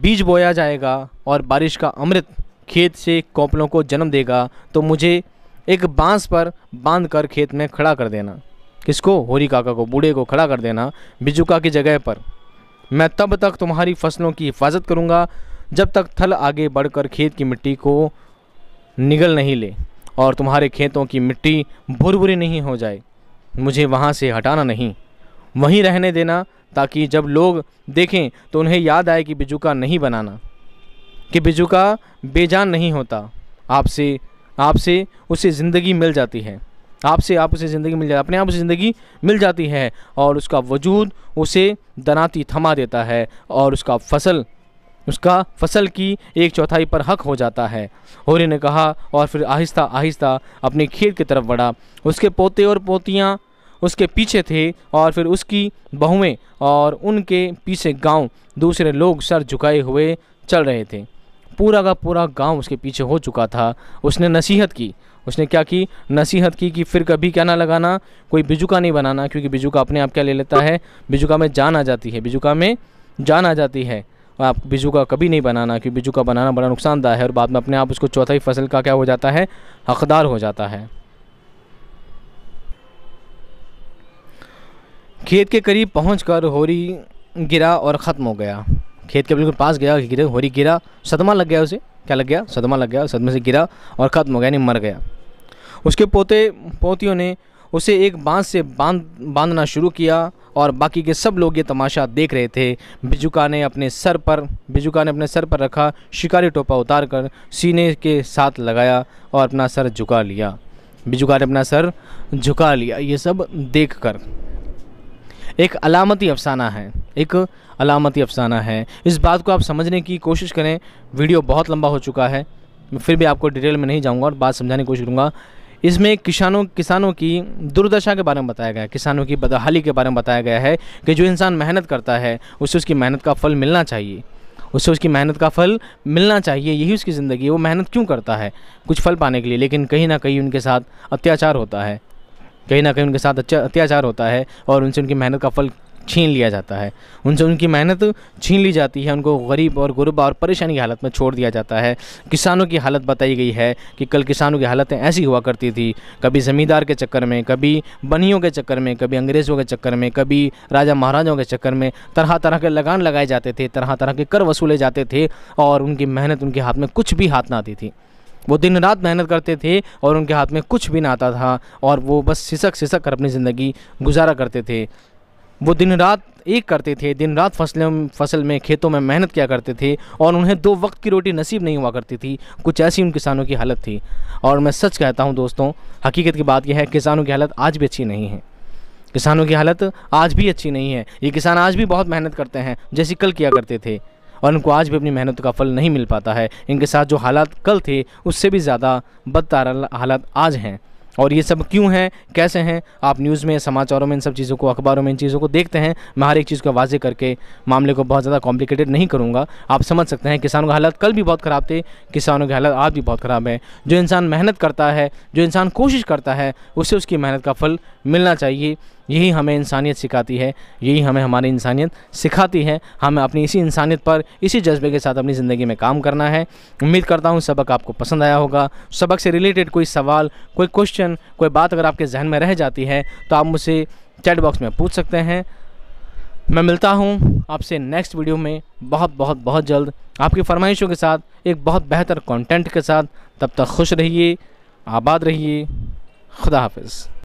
बीज बोया जाएगा और बारिश का अमृत खेत से कौपलों को जन्म देगा तो मुझे एक बांस पर बांध कर खेत में खड़ा कर देना किसको होरी काका को बूढ़े को खड़ा कर देना बिजुका की जगह पर मैं तब तक तुम्हारी फसलों की हिफाजत करूँगा जब तक थल आगे बढ़कर खेत की मिट्टी को निगल नहीं ले और तुम्हारे खेतों की मिट्टी भुरभुरी नहीं हो जाए मुझे वहाँ से हटाना नहीं वहीं रहने देना ताकि जब लोग देखें तो उन्हें याद आए कि बिजुका नहीं बनाना कि बिजुका बेजान नहीं होता आपसे आपसे उसे ज़िंदगी मिल जाती है आपसे आप उसे ज़िंदगी मिल जाती अपने आप उसे ज़िंदगी मिल जाती है और उसका वजूद उसे दनाती थमा देता है और उसका फसल उसका फसल की एक चौथाई पर हक हो जाता है होरी ने कहा और फिर आहिस्ता आहिस्ता अपने खेत की तरफ बढ़ा उसके पोते और पोतियाँ उसके पीछे थे और फिर उसकी बहुएँ और उनके पीछे गांव दूसरे लोग सर झुकाए हुए चल रहे थे पूरा का पूरा गांव उसके पीछे हो चुका था उसने नसीहत की उसने क्या की नसीहत की कि फिर कभी क्या ना लगाना कोई बिजुका नहीं बनाना क्योंकि बिजुका अपने आप क्या ले लेता है बिजुका में जान आ जाती है बिजुका में जान आ जाती है और आप बिजू का कभी नहीं बनाना क्योंकि बिजू का बनाना बड़ा नुकसानदायक है और बाद में अपने आप उसको चौथाई फसल का क्या हो जाता है हकदार हो जाता है खेत के करीब पहुँच कर होरी गिरा और ख़त्म हो गया खेत के बिल्कुल पास गया गिरा होरी गिरा सदमा लग गया उसे क्या लग गया सदमा लग गया सदमे से गिरा और ख़त्म हो गया यानी मर गया उसके पोते पोतियों ने उसे एक बांस से बांध बांधना शुरू किया और बाकी के सब लोग ये तमाशा देख रहे थे बिजुका ने अपने सर पर बिजुका ने अपने सर पर रखा शिकारी टोपा उतार कर सीने के साथ लगाया और अपना सर झुका लिया बिजुका ने अपना सर झुका लिया ये सब देख कर एक अलामती अफसाना है एक अलामती अफसाना है इस बात को आप समझने की कोशिश करें वीडियो बहुत लंबा हो चुका है फिर भी आपको डिटेल में नहीं जाऊंगा और बात समझाने की कोशिश करूँगा इसमें किसानों किसानों की दुर्दशा के बारे में बताया गया है किसानों की बदहाली के बारे में बताया गया है कि जो इंसान मेहनत करता है उसे उसकी मेहनत का फल मिलना चाहिए उसे उसकी मेहनत का फल मिलना चाहिए यही उसकी ज़िंदगी है वो मेहनत क्यों करता है कुछ फल पाने के लिए लेकिन कहीं ना कहीं उनके साथ अत्याचार होता है कहीं ना कहीं उनके साथ अत्याचार होता है और उनसे उनकी मेहनत का फल छीन लिया जाता है उनसे उनकी मेहनत छीन ली जाती है उनको गरीब और गुरबा और परेशानी की हालत में छोड़ दिया जाता है किसानों की हालत बताई गई है कि कल किसानों की हालतें ऐसी हुआ करती थी कभी ज़मींदार के चक्कर में कभी बनियों के चक्कर में कभी अंग्रेज़ों के चक्कर में कभी राजा महाराजाओं के चक्कर में तरह तरह के लगान लगाए जाते थे तरह तरह के कर वसूले जाते थे और उनकी मेहनत उनके हाथ में कुछ भी हाथ ना आती थी वो दिन रात मेहनत करते थे और उनके हाथ में कुछ भी ना आता था और वो बस सिसक सिसक कर अपनी ज़िंदगी गुजारा करते थे वो दिन रात एक करते थे दिन रात फसलों फसल में खेतों में मेहनत किया करते थे और उन्हें दो वक्त की रोटी नसीब नहीं हुआ करती थी कुछ ऐसी उन किसानों की हालत थी और मैं सच कहता हूँ दोस्तों हकीकत की बात यह है किसानों की हालत आज भी अच्छी नहीं है किसानों की हालत आज भी अच्छी नहीं है ये किसान आज भी बहुत मेहनत करते हैं जैसे कल किया करते थे और उनको आज भी अपनी मेहनत का फल नहीं मिल पाता है इनके साथ जो हालात कल थे उससे भी ज़्यादा बदतार हालात आज हैं और ये सब क्यों हैं कैसे हैं आप न्यूज़ में समाचारों में इन सब चीज़ों को अखबारों में इन चीज़ों को देखते हैं मैं हर एक चीज़ को वाजे करके मामले को बहुत ज़्यादा कॉम्प्लिकेटेड नहीं करूँगा आप समझ सकते हैं किसानों का हालत कल भी बहुत ख़राब थे किसानों के हालत आज भी बहुत ख़राब है जो इंसान मेहनत करता है जो इंसान कोशिश करता है उसे उसकी मेहनत का फल मिलना चाहिए यही हमें इंसानियत सिखाती है यही हमें हमारी इंसानियत सिखाती है हमें अपनी इसी इंसानियत पर इसी जज्बे के साथ अपनी ज़िंदगी में काम करना है उम्मीद करता हूँ सबक आपको पसंद आया होगा सबक से रिलेटेड कोई सवाल कोई क्वेश्चन कोई बात अगर आपके जहन में रह जाती है तो आप मुझसे चैट बॉक्स में पूछ सकते हैं मैं मिलता हूँ आपसे नेक्स्ट वीडियो में बहुत बहुत बहुत जल्द आपकी फरमाइशों के साथ एक बहुत बेहतर कंटेंट के साथ तब तक खुश रहिए आबाद रहिए खुदा हाफिज़